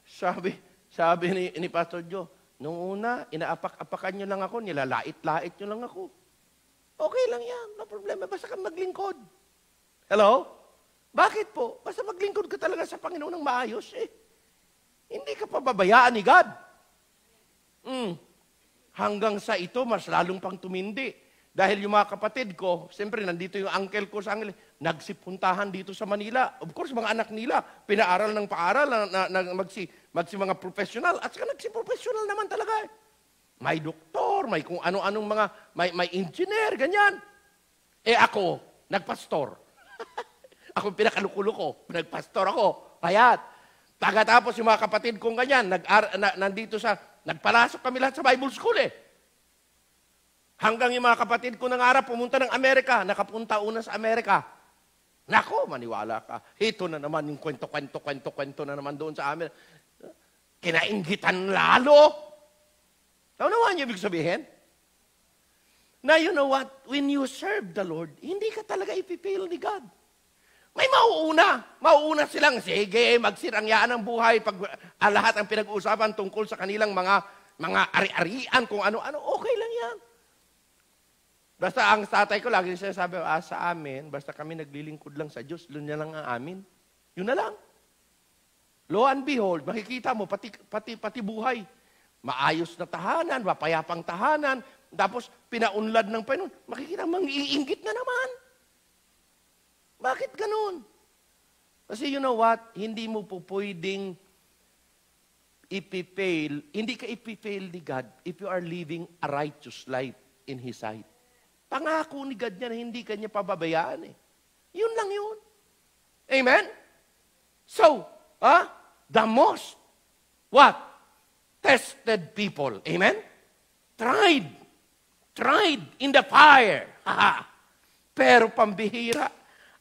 Sabi, sabi ni, ni Pastor Joe, nung una, inaapak-apakan nyo lang ako, nilalait-lait nyo lang ako. Okay lang yan, no problema, basta kang maglingkod. Hello? Bakit po? Basta maglingkod ka talaga sa Panginoon ng maayos eh. Hindi ka pababayaan ni God. Mm. Hanggang sa ito, mas lalong pang tumindi. Dahil yung mga kapatid ko, siyempre nandito yung uncle ko sa Angeles, nagsipuntahan dito sa Manila. Of course, mga anak nila, pinaaral ng paaral, na, na, na magsi, magsi mga professional, at saka nagsi-professional naman talaga. Eh. May doktor, may kung ano-anong mga, may, may engineer, ganyan. Eh ako, nagpastor. Ako pinakalukulo ko. Nagpastor ako. Payat. Pagkatapos yung mga kapatid kong ganyan, nag na, nandito sa, nagpalasok kami lahat sa Bible School eh. Hanggang yung mga kapatid ko ng Arab, pumunta ng Amerika. Nakapunta una sa Amerika. Nako, maniwala ka. Ito na naman yung kwento, kwento, kwento, kwento na naman doon sa amin. Kinainggitan lalo. Ano naman ibig sabihin? Now, you know what? When you serve the Lord, hindi ka talaga ipipil ni God. May mauuna. Mauuna silang, sige, magsirangyaan ang buhay. Pag ah, lahat ang pinag-uusapan tungkol sa kanilang mga, mga ari-arian, kung ano-ano, okay lang yan. Basta ang tatay ko, lagi siya sabi, ah, sa amin, basta kami naglilingkod lang sa Diyos, doon na lang ang amin. Yun na lang. Lo and behold, makikita mo, pati, pati, pati buhay. Maayos na tahanan, mapayapang tahanan, tapos pinaunlad ng Panginoon. Makikita, mangiingit na naman. Bakit ganun? Kasi you know what? Hindi mo po pwedeng ipifail. Hindi ka ipifail ni God if you are living a righteous life in His sight. Pangako ni God niya na hindi ka niya pababayaan eh. Yun lang yun. Amen? So, ah, the most, what? Tested people. Amen? Tried. Tried in the fire. Haha. Pero pambihira,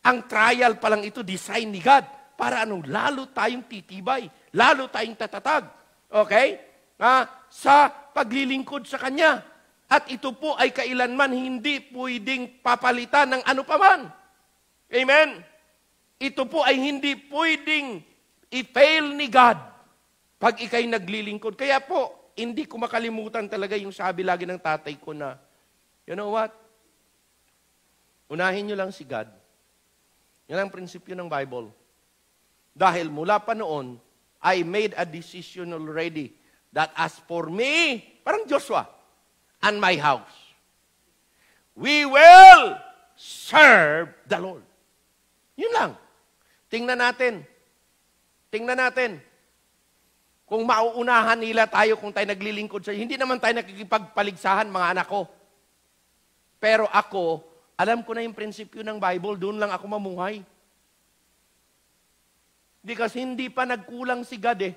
ang trial pa lang ito, design ni God. Para ano? Lalo tayong titibay. Lalo tayong tatatag. Okay? Ha? Sa paglilingkod sa Kanya. At ito po ay kailanman hindi pwedeng papalitan ng ano paman. Amen? Ito po ay hindi pwedeng i-fail ni God pag ikay naglilingkod. Kaya po, hindi ko makalimutan talaga yung sabi lagi ng tatay ko na, you know what? Unahin nyo lang si God yan ang prinsipyo ng Bible. Dahil mula pa noon, I made a decision already that as for me, parang Joshua, and my house, we will serve the Lord. Yun lang. Tingnan natin. Tingnan natin. Kung mauunahan nila tayo kung tayo naglilingkod sa Hindi naman tayo nakikipagpaligsahan, mga anak ko. Pero ako, alam ko na yung prinsipyo ng Bible, doon lang ako mamuhay. Because hindi pa nagkulang si God eh.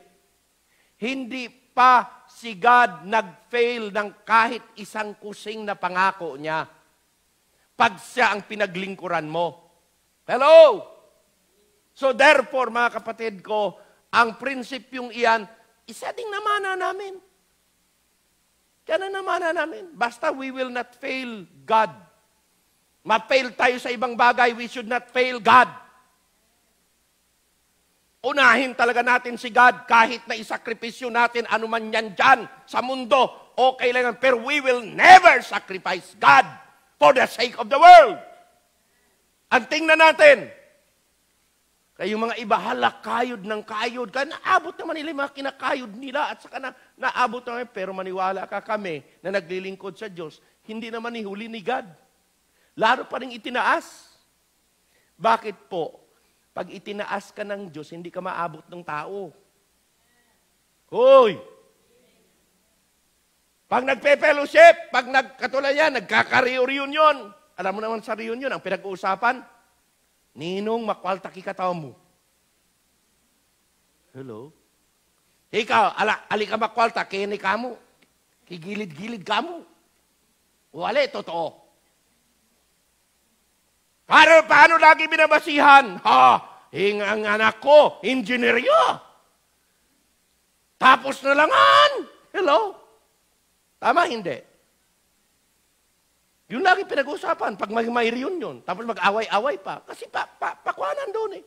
Hindi pa si God nag-fail ng kahit isang kusing na pangako niya. Pag siya ang pinaglingkuran mo. Hello! So therefore, mga kapatid ko, ang prinsipyong iyan, isa ding namana namin. Kaya na namana namin. Basta we will not fail God. Ma-fail tayo sa ibang bagay, we should not fail God. Unahin talaga natin si God kahit na isakripisyo natin anuman yan dyan sa mundo. Okay lang Pero we will never sacrifice God for the sake of the world. Ang tingnan natin, kayo mga iba, halak kayod ng kayod. Kaya naabot naman nila yung mga kinakayod nila at saka na, naabot naman. Pero maniwala ka kami na naglilingkod sa Diyos, hindi naman ni huli ni God. Lalo pa rin itinaas. Bakit po? Pag itinaas ka ng Diyos, hindi ka maabot ng tao. Hoy! Pag nagpe-fellowship, pag nagkatulad yan, nagkaka-reunion, alam mo naman sa reunion, ang pinag-uusapan, ninong makwaltaki katawa mo. Hello? Ikaw, ala, ali ka makwalta, kini ka mo. Kigilid-gilid ka mo. O ali, totoo. Para, paano lagi binabasihan? Ha, ing eh, ang anak ko, inginerya. Tapos na langan. Hello? Tama, hindi. Yun lagi pinag-uusapan pag mag may reunion, tapos mag-away-away pa. Kasi pa, pa, pakwanan doon eh.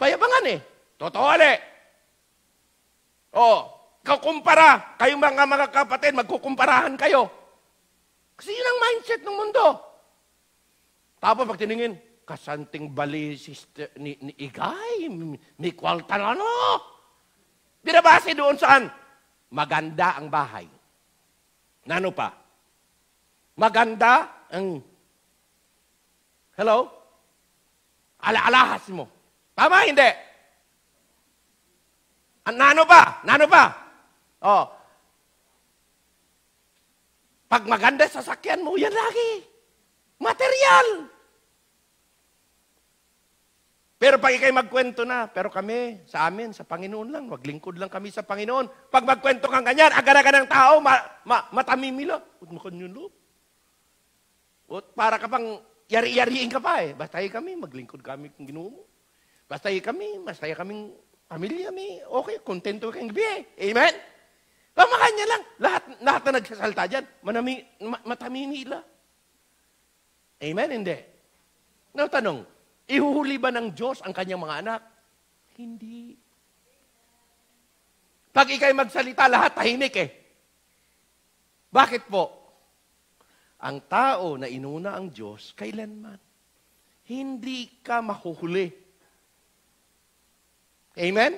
Payabangan eh. Totoo ali. Oh, kakumpara. Kayong mga mga kapatid, magkukumparahan kayo. Kasi yun ang mindset ng mundo. Tapos pag tiningin, kasanting bali sister, ni, ni Igay, may kwalta na ano. Binabase doon saan? Maganda ang bahay. Nano pa? Maganda ang... Hello? Ala-alahas mo. Tama, hindi? Nano pa? Nano pa? Oh. Pag maganda sa sasakyan mo, yan lagi. Material. Pero pag ikay magkwento na, pero kami, sa amin, sa Panginoon lang, maglingkod lang kami sa Panginoon. Pag magkwento kang ganyan, agad-agad ng tao, ma, ma, matamimila. Huwag mo Para ka pang yari-yariin ka pa eh. Bastay kami, maglingkod kami kung ginoo mo. Bastay kami, bastay kaming pamilya mi. Okay, kontento kang gabi eh. Amen? Tama kanya lang. Lahat, lahat na nagsasalta dyan, manami, ma, matamimila. Amen? Hindi. No, tanong, Ihuhuli ba ng Diyos ang kanyang mga anak? Hindi. Pag ikay magsalita, lahat tahimik eh. Bakit po? Ang tao na inuna ang Diyos, kailanman, hindi ka mahuhuli. Amen?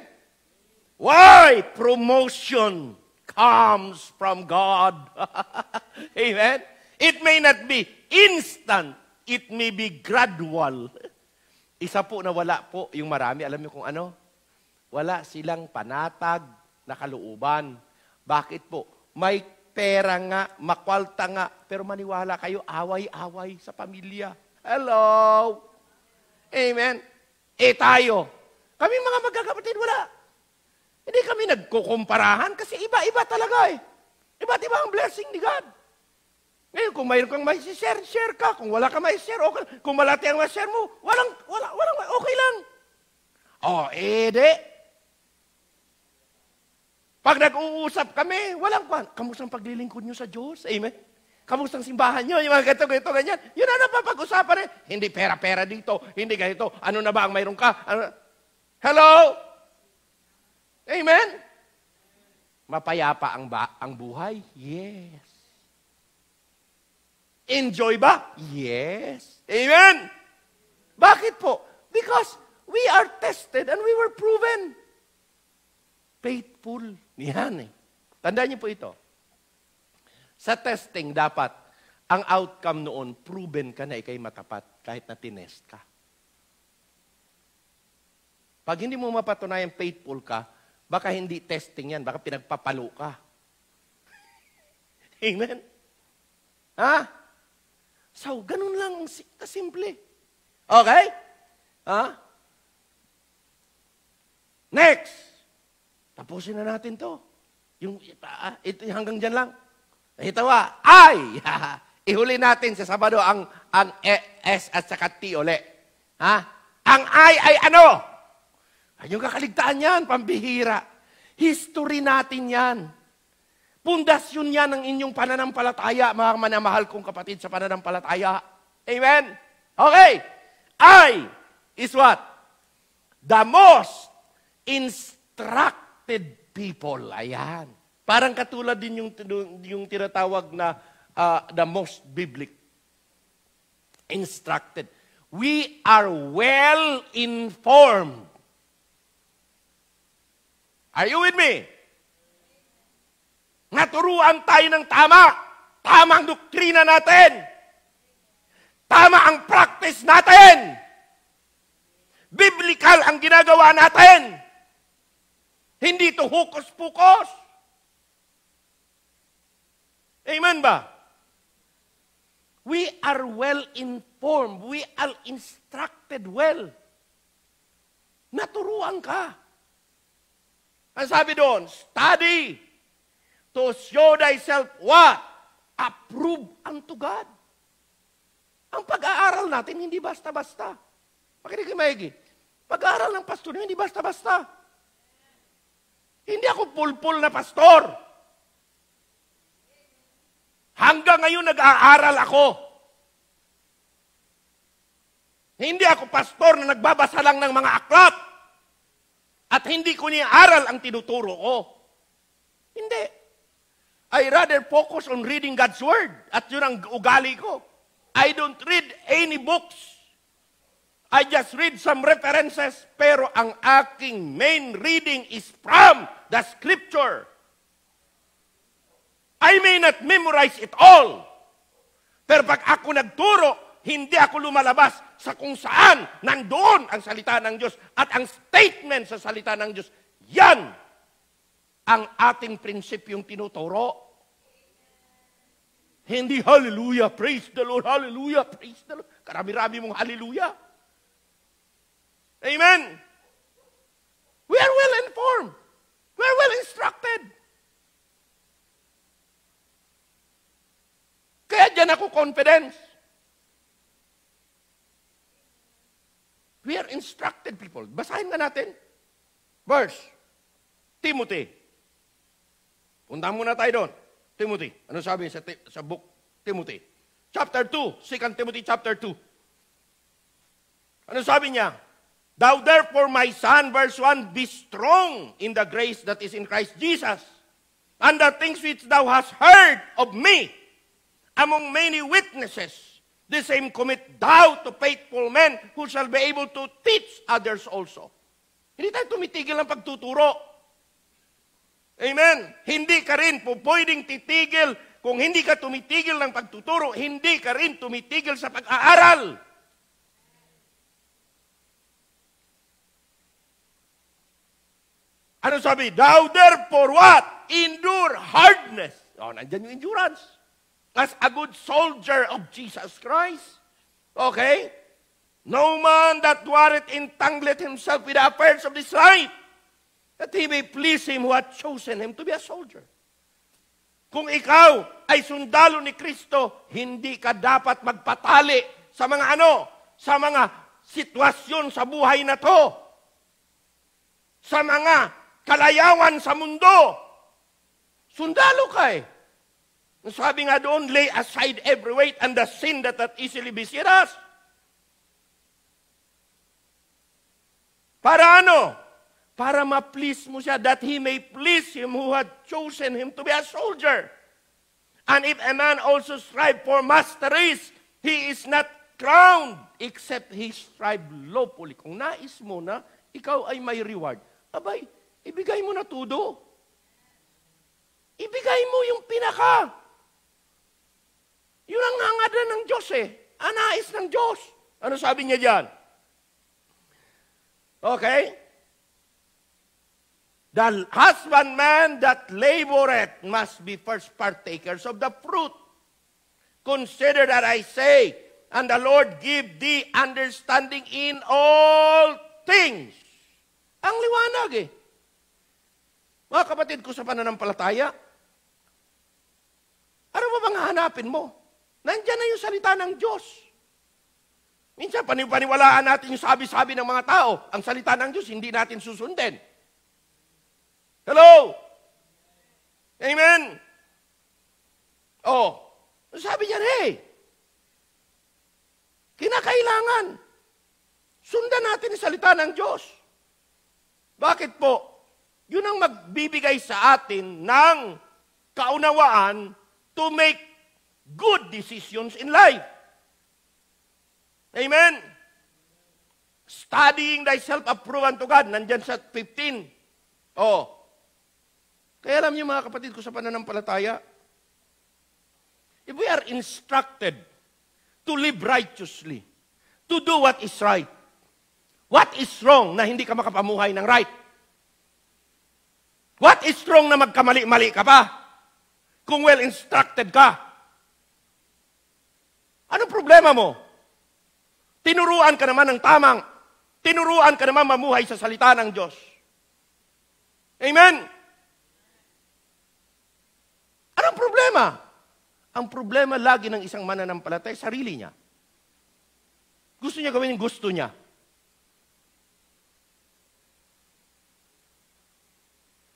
Why? Promotion comes from God. Amen? It may not be instant. It may be gradual. Isa po na wala po yung marami. Alam niyo kung ano? Wala silang panatag na kalooban. Bakit po? May pera nga, makwalta nga, pero maniwala kayo, away-away sa pamilya. Hello! Amen? Eh tayo, kami mga magkakapatid, wala. Hindi kami nagkukumparahan kasi iba-iba talaga eh. Iba't iba ang blessing ni God. Ngayon, kung mayroon kang may share, share ka. Kung wala ka may share, okay. Kung malati ang may share mo, walang, wala, walang, okay lang. Oh, eh, di. Pag nag-uusap kami, walang pan. Kamusta ang paglilingkod nyo sa Diyos? Amen? Kamusta ang simbahan nyo? Yung mga ganito, ganito, ganyan. Yun na napapag-usapan eh. Hindi pera-pera dito. Hindi ganito. Ano na ba ang mayroon ka? Ano? Hello? Amen? Mapayapa ang, ba ang buhay? Yes. Enjoy ba? Yes. Amen? Bakit po? Because we are tested and we were proven. Faithful. Yan eh. Tandaan niyo po ito. Sa testing, dapat ang outcome noon, proven ka na ikay matapat kahit na tinest ka. Pag hindi mo mapatunayan faithful ka, baka hindi testing yan, baka pinagpapalo ka. Amen? Ha? So, ganun lang, ang kasimple. Okay? Ha? Huh? Next! Tapusin na natin to. Yung, uh, ito, hanggang dyan lang. Nakita ba? Ay! Ihuli natin sa Sabado ang, ang e S at saka T uli. Ha? Ang I ay ano? Ay, yung kakaligtaan yan, pambihira. History natin yan. Pundasyon yan ng inyong pananampalataya, mga manamahal kong kapatid sa pananampalataya. Amen? Okay. I is what? The most instructed people. Ayan. Parang katulad din yung, yung tinatawag na uh, the most biblic instructed. We are well informed. Are you with me? Naturuan tayo ng tama. Tama ang doktrina natin. Tama ang practice natin. Biblical ang ginagawa natin. Hindi ito hukos-pukos. Amen ba? We are well informed. We are instructed well. Naturuan ka. Ang sabi doon, study to show thyself what? Approved unto God. Ang pag-aaral natin, hindi basta-basta. Pakinig kayo maigi. Pag-aaral ng pastor, hindi basta-basta. Hindi ako pulpul na pastor. Hanggang ngayon nag-aaral ako. Hindi ako pastor na nagbabasa lang ng mga aklat. At hindi ko niya aral ang tinuturo ko. Hindi. I rather focus on reading God's Word. At yun ang ugali ko. I don't read any books. I just read some references, pero ang aking main reading is from the Scripture. I may not memorize it all. Pero pag ako nagturo, hindi ako lumalabas sa kung saan nandoon ang salita ng Diyos at ang statement sa salita ng Diyos. Yan ang ating prinsipyong tinuturo. Hindi hallelujah, praise the Lord, hallelujah, praise the Lord. Karami-rami mong hallelujah. Amen. We are well informed. We are well instructed. Kaya dyan ako confidence. We are instructed people. Basahin na natin. Verse, Timothy Punta muna tayo doon. Timothy. Ano sabi sa, sa book Timothy? Chapter 2, 2 Timothy chapter 2. Ano sabi niya? Thou therefore, my son, verse 1, be strong in the grace that is in Christ Jesus, and the things which thou hast heard of me among many witnesses, the same commit thou to faithful men who shall be able to teach others also. Hindi tayo tumitigil ng pagtuturo. Amen. Hindi ka rin po pwedeng titigil. Kung hindi ka tumitigil ng pagtuturo, hindi ka rin tumitigil sa pag-aaral. Ano sabi? Thou therefore what? Endure hardness. oh, nandyan yung endurance. As a good soldier of Jesus Christ. Okay? No man that warreth entangleth himself with the affairs of this life that he may please him who had chosen him to be a soldier. Kung ikaw ay sundalo ni Kristo, hindi ka dapat magpatali sa mga ano, sa mga sitwasyon sa buhay na to, sa mga kalayawan sa mundo. Sundalo ka eh. Sabi nga doon, lay aside every weight and the sin that that easily besir us. Para ano? para ma-please mo siya, that he may please him who had chosen him to be a soldier. And if a man also strive for masteries, he is not crowned except he strive lawfully. Kung nais mo na, ikaw ay may reward. Abay, ibigay mo na tudo. Ibigay mo yung pinaka. Yun ang hangad ng Diyos eh. Anais ng Diyos. Ano sabi niya diyan? Okay? The husbandman that laboreth must be first partakers of the fruit. Consider that I say, and the Lord give thee understanding in all things. Ang liwanag eh. Mga kapatid ko sa pananampalataya, ano ba bang hanapin mo? Nandiyan na yung salita ng Diyos. Minsan, paniwalaan natin yung sabi-sabi ng mga tao. Ang salita ng Diyos, hindi natin susundin. Hello? Amen? Oh, ano sabi niya, hey, kinakailangan sundan natin ang salita ng Diyos. Bakit po? Yun ang magbibigay sa atin ng kaunawaan to make good decisions in life. Amen? Studying thyself approved unto God. Nandyan sa 15. Oh, kaya alam niyo mga kapatid ko sa pananampalataya, if we are instructed to live righteously, to do what is right, what is wrong na hindi ka makapamuhay ng right? What is wrong na magkamali-mali ka pa? Kung well-instructed ka. Ano problema mo? Tinuruan ka naman ng tamang. Tinuruan ka naman mamuhay sa salita ng Diyos. Amen? problema. Ang problema lagi ng isang mananampalatay, sarili niya. Gusto niya gawin yung gusto niya.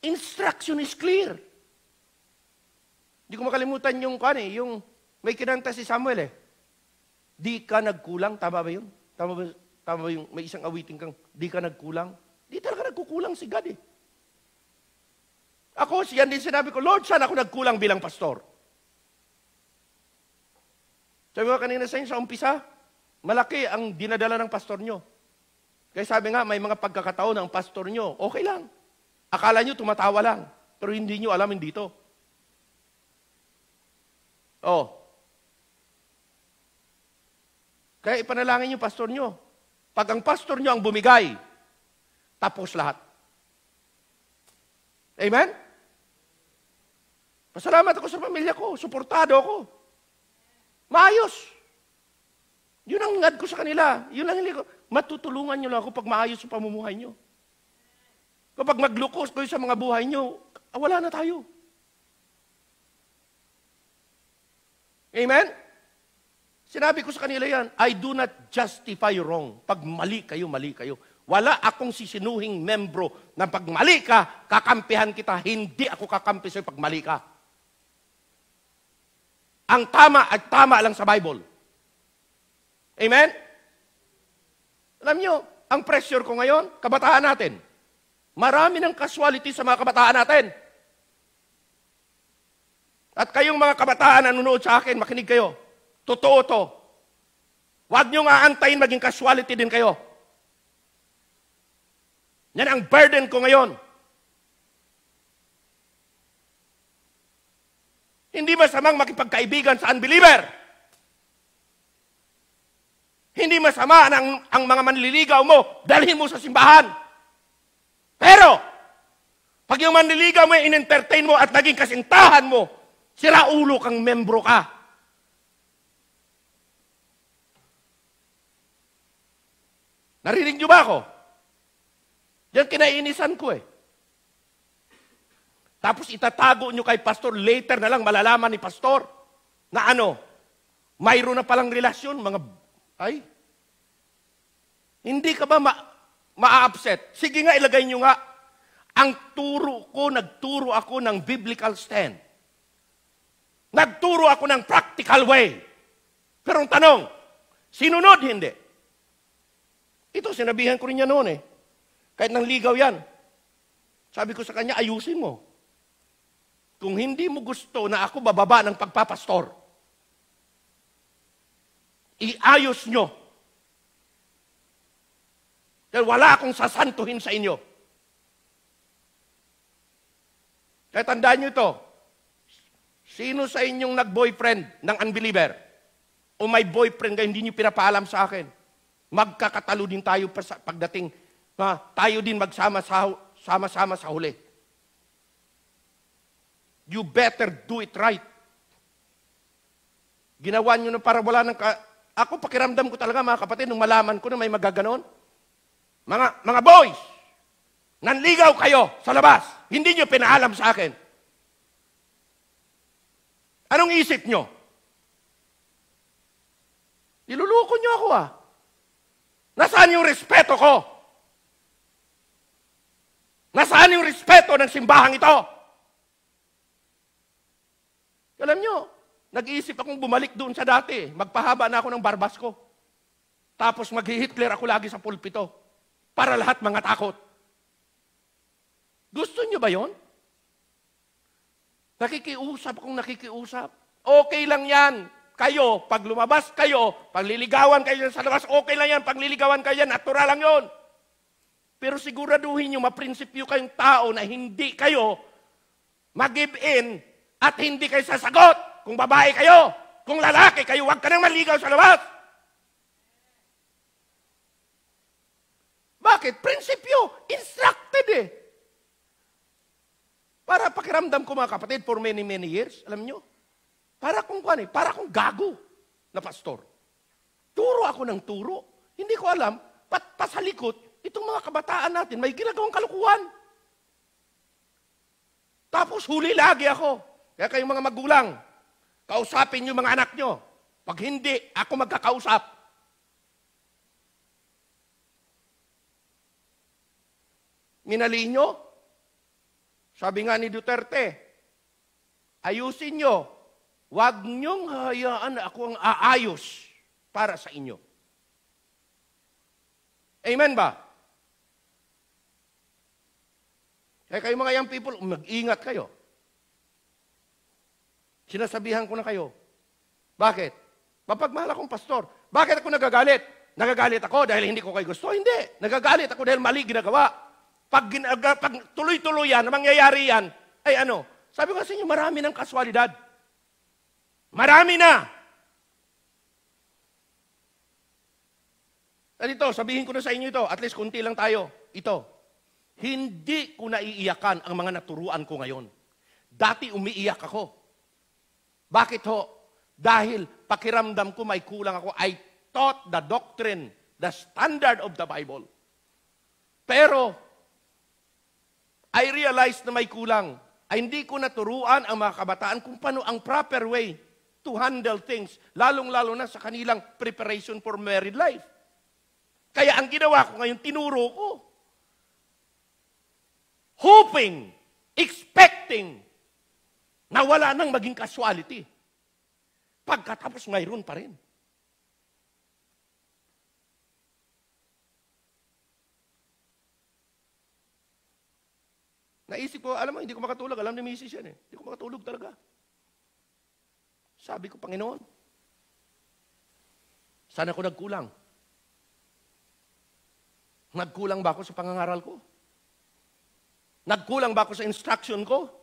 Instruction is clear. Hindi ko makalimutan yung, kani, eh, yung may kinanta si Samuel eh. Di ka nagkulang, tama ba yun? Tama ba, tama ba yung may isang awiting kang, di ka nagkulang? Di talaga nagkukulang si God eh. Ako, siya din sinabi ko, Lord, sana ako nagkulang bilang pastor? Sabi ko kanina sa inyo, sa umpisa, malaki ang dinadala ng pastor nyo. Kaya sabi nga, may mga pagkakataon ng pastor nyo, okay lang. Akala nyo tumatawa lang, pero hindi nyo hindi dito. Oh. Kaya ipanalangin nyo, pastor nyo. Pag ang pastor nyo ang bumigay, tapos lahat. Amen? Pasalamat ako sa pamilya ko, suportado ako. Maayos. Yun ang ngad ko sa kanila. Yun ang hindi ko. Matutulungan nyo lang ako pag maayos ang pamumuhay nyo. Kapag maglukos kayo sa mga buhay nyo, wala na tayo. Amen? Sinabi ko sa kanila yan, I do not justify wrong. Pag mali kayo, mali kayo. Wala akong sisinuhing membro na pag mali ka, kakampihan kita. Hindi ako kakampi sa'yo pag mali ka ang tama at tama lang sa Bible. Amen? Alam nyo, ang pressure ko ngayon, kabataan natin. Marami ng casualty sa mga kabataan natin. At kayong mga kabataan nanonood sa akin, makinig kayo. Totoo to. Huwag nyo nga antayin maging casualty din kayo. Yan ang burden ko ngayon. Hindi masamang makipagkaibigan sa unbeliever. Hindi masama ang, ang mga manliligaw mo, dalhin mo sa simbahan. Pero, pag yung manliligaw mo, in-entertain mo at naging kasintahan mo, sira ulo kang membro ka. Narinig niyo ba ako? Yan kinainisan ko eh. Tapos itatago nyo kay pastor, later na lang malalaman ni pastor na ano, mayroon na palang relasyon, mga, ay, hindi ka ba ma, ma-upset? Sige nga, ilagay nyo nga. Ang turo ko, nagturo ako ng biblical stand. Nagturo ako ng practical way. Pero ang tanong, sinunod hindi? Ito, sinabihan ko rin niya noon eh. Kahit nang ligaw yan. Sabi ko sa kanya, ayusin mo kung hindi mo gusto na ako bababa ng pagpapastor, iayos nyo. Dahil wala akong sasantuhin sa inyo. Kaya tandaan nyo ito, sino sa inyong nag-boyfriend ng unbeliever? O may boyfriend kayo, hindi nyo pinapaalam sa akin. Magkakatalo din tayo pagdating, na tayo din magsama sama-sama sa huli you better do it right. Ginawa nyo na para wala ng... Ka- ako, pakiramdam ko talaga, mga kapatid, nung malaman ko na may magaganon. Mga, mga boys, nanligaw kayo sa labas. Hindi nyo pinaalam sa akin. Anong isip nyo? Niluluko nyo ako ah. Nasaan yung respeto ko? Nasaan yung respeto ng simbahang ito? Alam nyo, nag-iisip akong bumalik doon sa dati. Magpahaba na ako ng barbas ko. Tapos mag-Hitler ako lagi sa pulpito. Para lahat mga takot. Gusto nyo ba yon? Nakikiusap kung nakikiusap. Okay lang yan. Kayo, pag lumabas kayo, pag liligawan kayo sa labas, okay lang yan. Pag liligawan kayo, natural lang yon. Pero siguraduhin nyo, maprinsipyo kayong tao na hindi kayo mag-give in at hindi kayo sasagot kung babae kayo. Kung lalaki kayo, huwag ka nang maligaw sa labas. Bakit? Prinsipyo. Instructed eh. Para pakiramdam ko mga kapatid for many, many years, alam nyo, para kung kwan eh, para kung gago na pastor. Turo ako ng turo. Hindi ko alam, pat pasalikot, itong mga kabataan natin, may ginagawang kalukuhan. Tapos huli lagi ako. Kaya kayong mga magulang, kausapin yung mga anak nyo. Pag hindi, ako magkakausap. Minali nyo? Sabi nga ni Duterte, ayusin nyo. Huwag nyong hayaan na ako ang aayos para sa inyo. Amen ba? Kaya kayo mga young people, mag-ingat kayo. Sinasabihan ko na kayo. Bakit? Mapagmahal akong pastor. Bakit ako nagagalit? Nagagalit ako dahil hindi ko kayo gusto? Hindi. Nagagalit ako dahil mali ginagawa. Pag, ginaga, pag tuloy-tuloy yan, mangyayari yan, ay ano, sabi ko sa inyo, marami ng kaswalidad. Marami na. At ito, sabihin ko na sa inyo ito, at least kunti lang tayo. Ito, hindi ko naiiyakan ang mga naturuan ko ngayon. Dati umiiyak ako. Bakit ho? Dahil pakiramdam ko may kulang ako. I taught the doctrine, the standard of the Bible. Pero, I realized na may kulang. Ay ah, hindi ko naturuan ang mga kabataan kung paano ang proper way to handle things, lalong-lalo na sa kanilang preparation for married life. Kaya ang ginawa ko ngayon, tinuro ko. Hoping, expecting na wala nang maging casualty. Pagkatapos mayroon pa rin. Naisip ko, alam mo, hindi ko makatulog. Alam ni Mrs. yan eh. Hindi ko makatulog talaga. Sabi ko, Panginoon, sana ko nagkulang. Nagkulang ba ako sa pangangaral ko? Nagkulang ba ako sa instruction ko?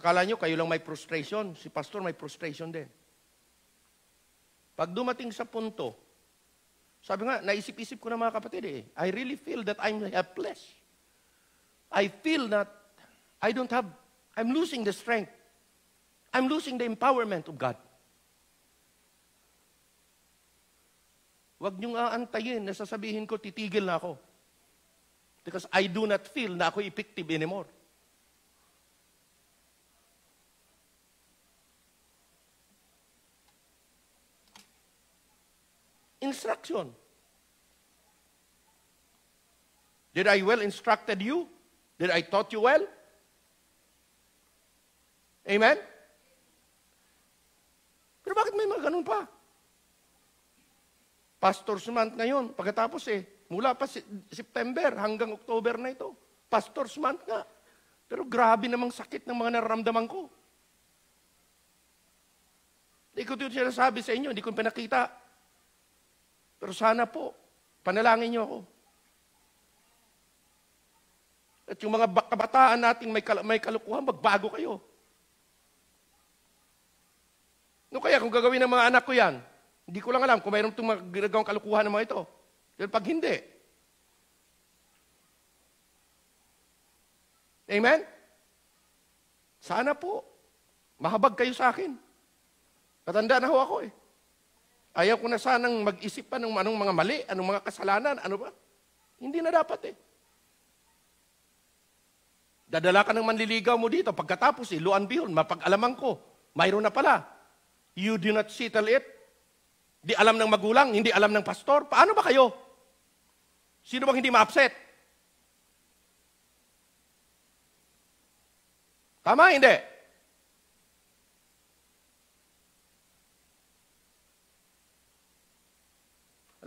Akala nyo kayo lang may frustration. Si pastor may frustration din. Pag dumating sa punto, sabi nga, naisip-isip ko na mga kapatid eh, I really feel that I'm helpless. I feel that I don't have, I'm losing the strength. I'm losing the empowerment of God. Huwag niyong aantayin na sasabihin ko, titigil na ako. Because I do not feel na ako effective anymore. instruction. Did I well instructed you? Did I taught you well? Amen? Pero bakit may mga ganun pa? Pastor's month ngayon, pagkatapos eh, mula pa si September hanggang October na ito. Pastor's month nga. Pero grabe namang sakit ng mga nararamdaman ko. Hindi ko ito sinasabi sa inyo, hindi ko pinakita. Pero sana po, panalangin niyo ako. At yung mga kabataan nating may, kal- may kalukuhan, magbago kayo. No kaya kung gagawin ng mga anak ko yan, hindi ko lang alam kung mayroon itong ginagawang kalukuhan ng mga ito. Pero pag hindi, Amen? Sana po, mahabag kayo sa akin. Matanda na ho ako eh. Ayaw ko na sanang mag-isip pa ng anong mga mali, anong mga kasalanan, ano ba? Hindi na dapat eh. Dadala ka ng manliligaw mo dito. Pagkatapos, iluan eh, bihon, mapag-alaman ko. Mayroon na pala. You do not settle it. Di alam ng magulang, hindi alam ng pastor. Paano ba kayo? Sino bang hindi ma-upset? Tama, hindi.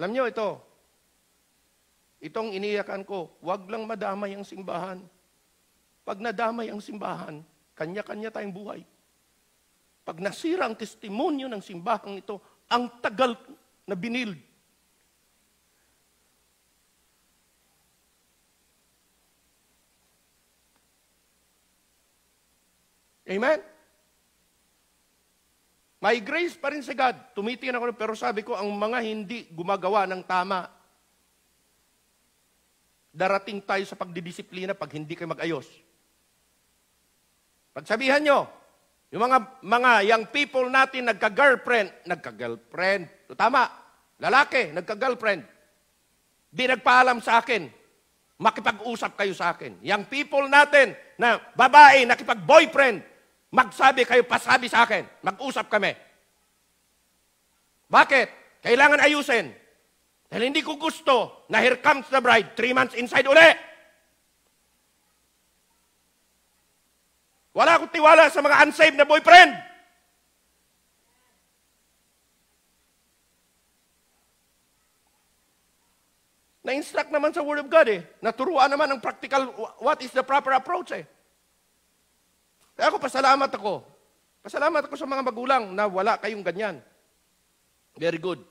Alam niyo ito, itong iniyakan ko, wag lang madamay ang simbahan. Pag nadamay ang simbahan, kanya-kanya tayong buhay. Pag nasira ang testimonyo ng simbahang ito, ang tagal na binild. Amen? May grace pa rin si God. Tumitingin ako, pero sabi ko, ang mga hindi gumagawa ng tama, darating tayo sa pagdidisiplina pag hindi kayo mag-ayos. Pagsabihan nyo, yung mga, mga young people natin nagka-girlfriend, nagka-girlfriend, tama, lalaki, nagka-girlfriend, di nagpaalam sa akin, makipag-usap kayo sa akin. Young people natin na babae, nakipag-boyfriend, Magsabi kayo, pasabi sa akin. Mag-usap kami. Bakit? Kailangan ayusin. Dahil hindi ko gusto na here comes the bride, three months inside uli. Wala akong tiwala sa mga unsaved na boyfriend. Na-instruct naman sa Word of God eh. Naturuan naman ang practical, what is the proper approach eh. Kaya eh, ako, pasalamat ako. Pasalamat ako sa mga magulang na wala kayong ganyan. Very good.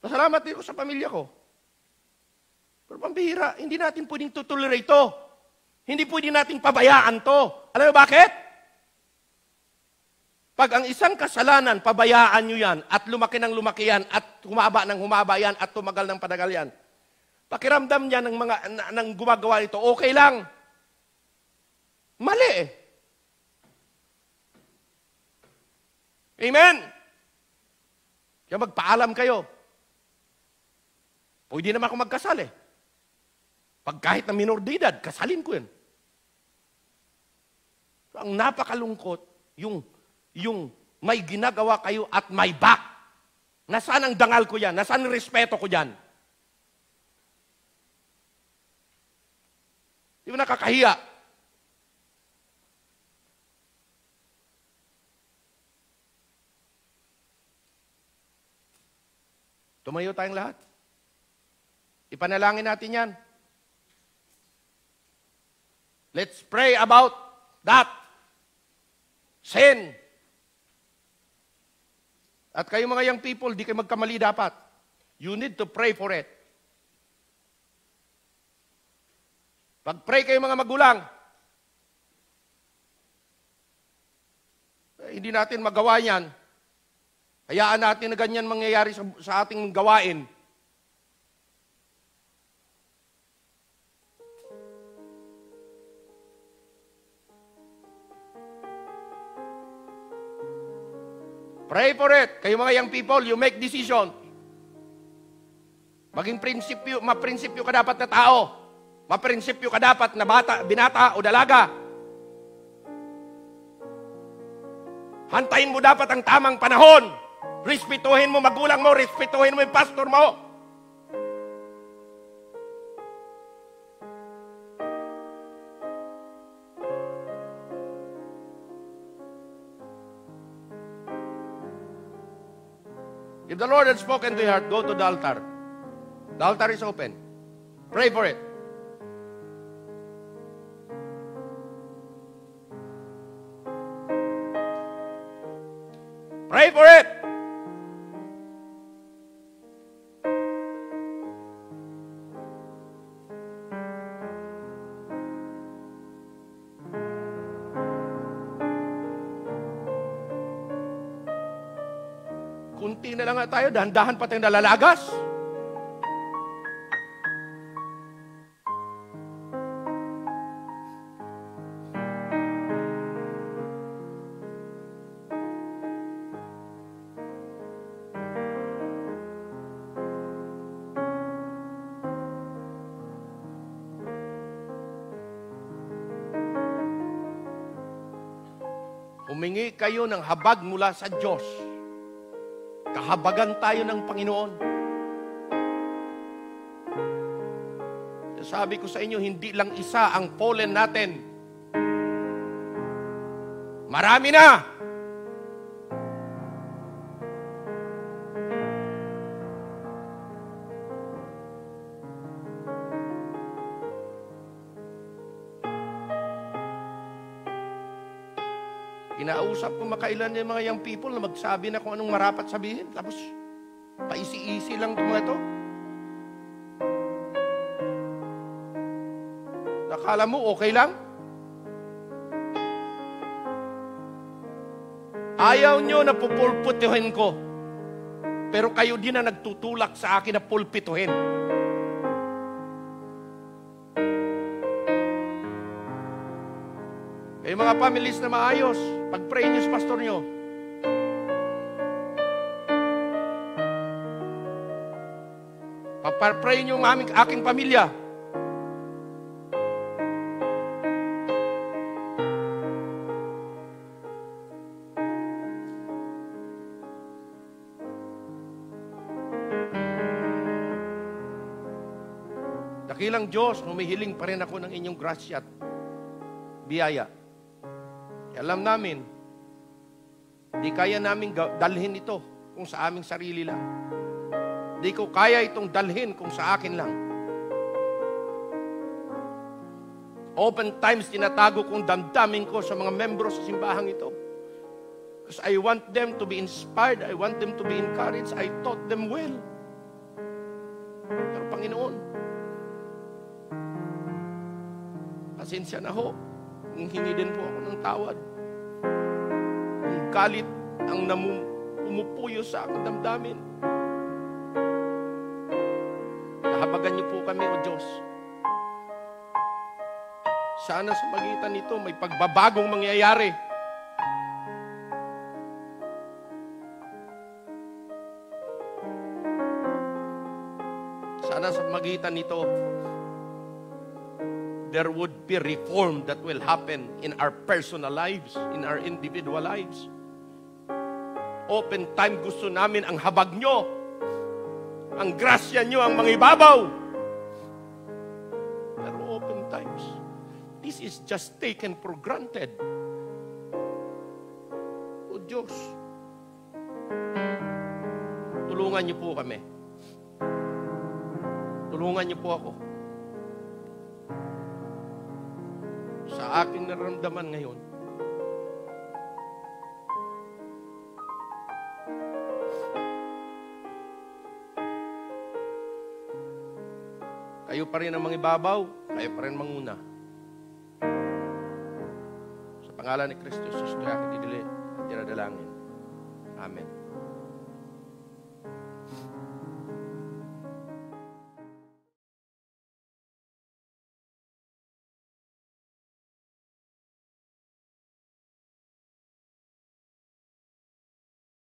Pasalamat din ako sa pamilya ko. Pero pambihira, hindi natin pwedeng tutolerate to. Hindi pwedeng nating pabayaan to. Alam mo bakit? Pag ang isang kasalanan, pabayaan nyo yan, at lumaki ng lumaki yan, at humaba ng humaba yan, at tumagal ng padagal yan, pakiramdam niya ng mga na, ng gumagawa nito, okay lang. Mali eh. Amen? Kaya magpaalam kayo. Pwede naman ako magkasal eh. Pag kahit na minor de edad, kasalin ko yun. So, ang napakalungkot, yung, yung may ginagawa kayo at may back. Nasaan ang dangal ko yan? Nasaan ang respeto ko yan? Di ba nakakahiya? Tumayo tayong lahat. Ipanalangin natin yan. Let's pray about that. Sin. At kayo mga young people, di kayo magkamali dapat. You need to pray for it. Pag-pray kayo mga magulang, eh, hindi natin magawa yan Hayaan natin na ganyan mangyayari sa, sa ating gawain. Pray for it. Kayo mga young people, you make decision. Maging prinsipyo, maprinsipyo ka dapat na tao. Maprinsipyo ka dapat na bata, binata o dalaga. Hantayin mo dapat ang tamang panahon. Respetuhin mo magulang mo, respetuhin mo yung pastor mo. If the Lord has spoken to your heart, go to the altar. The altar is open. Pray for it. Pray for it. tayo, dahan-dahan pa tayong nalalagas. Humingi kayo ng habag mula sa Diyos habagan tayo ng Panginoon. Sabi ko sa inyo, hindi lang isa ang pollen natin. Marami na! nakausap ko makailan yung mga young people na magsabi na kung anong marapat sabihin. Tapos, paisi-isi lang ito mga ito. Nakala mo, okay lang? Ayaw nyo na pupulputuhin ko. Pero kayo din na nagtutulak sa akin na pulpituhin. Kayong mga families na maayos, pag-pray nyo sa pastor niyo. Pag-pray niyo ang aking pamilya. Dakilang Diyos, humihiling pa rin ako ng inyong grasya at biyaya. Alam namin, di kaya namin dalhin ito kung sa aming sarili lang. Di ko kaya itong dalhin kung sa akin lang. Open times tinatago kong damdamin ko sa mga membro sa simbahang ito. Because I want them to be inspired. I want them to be encouraged. I taught them well. Pero Panginoon, pasensya na ho. Hindi din po ako ng tawad kalit ang namum pumupuyo sa aking damdamin. Nahabagan niyo po kami, O Diyos. Sana sa magitan nito may pagbabagong mangyayari. Sana sa magitan nito there would be reform that will happen in our personal lives, in our individual lives open time, gusto namin ang habag nyo, ang grasya nyo, ang mga ibabaw. Pero open times, this is just taken for granted. O Diyos, tulungan niyo po kami. Tulungan niyo po ako. Sa aking naramdaman ngayon, Kayo pa rin ang mangibabaw, kayo pa rin manguna. Sa pangalan ni Kristo, Jesus, kaya kagigili at dinadalangin. Amen.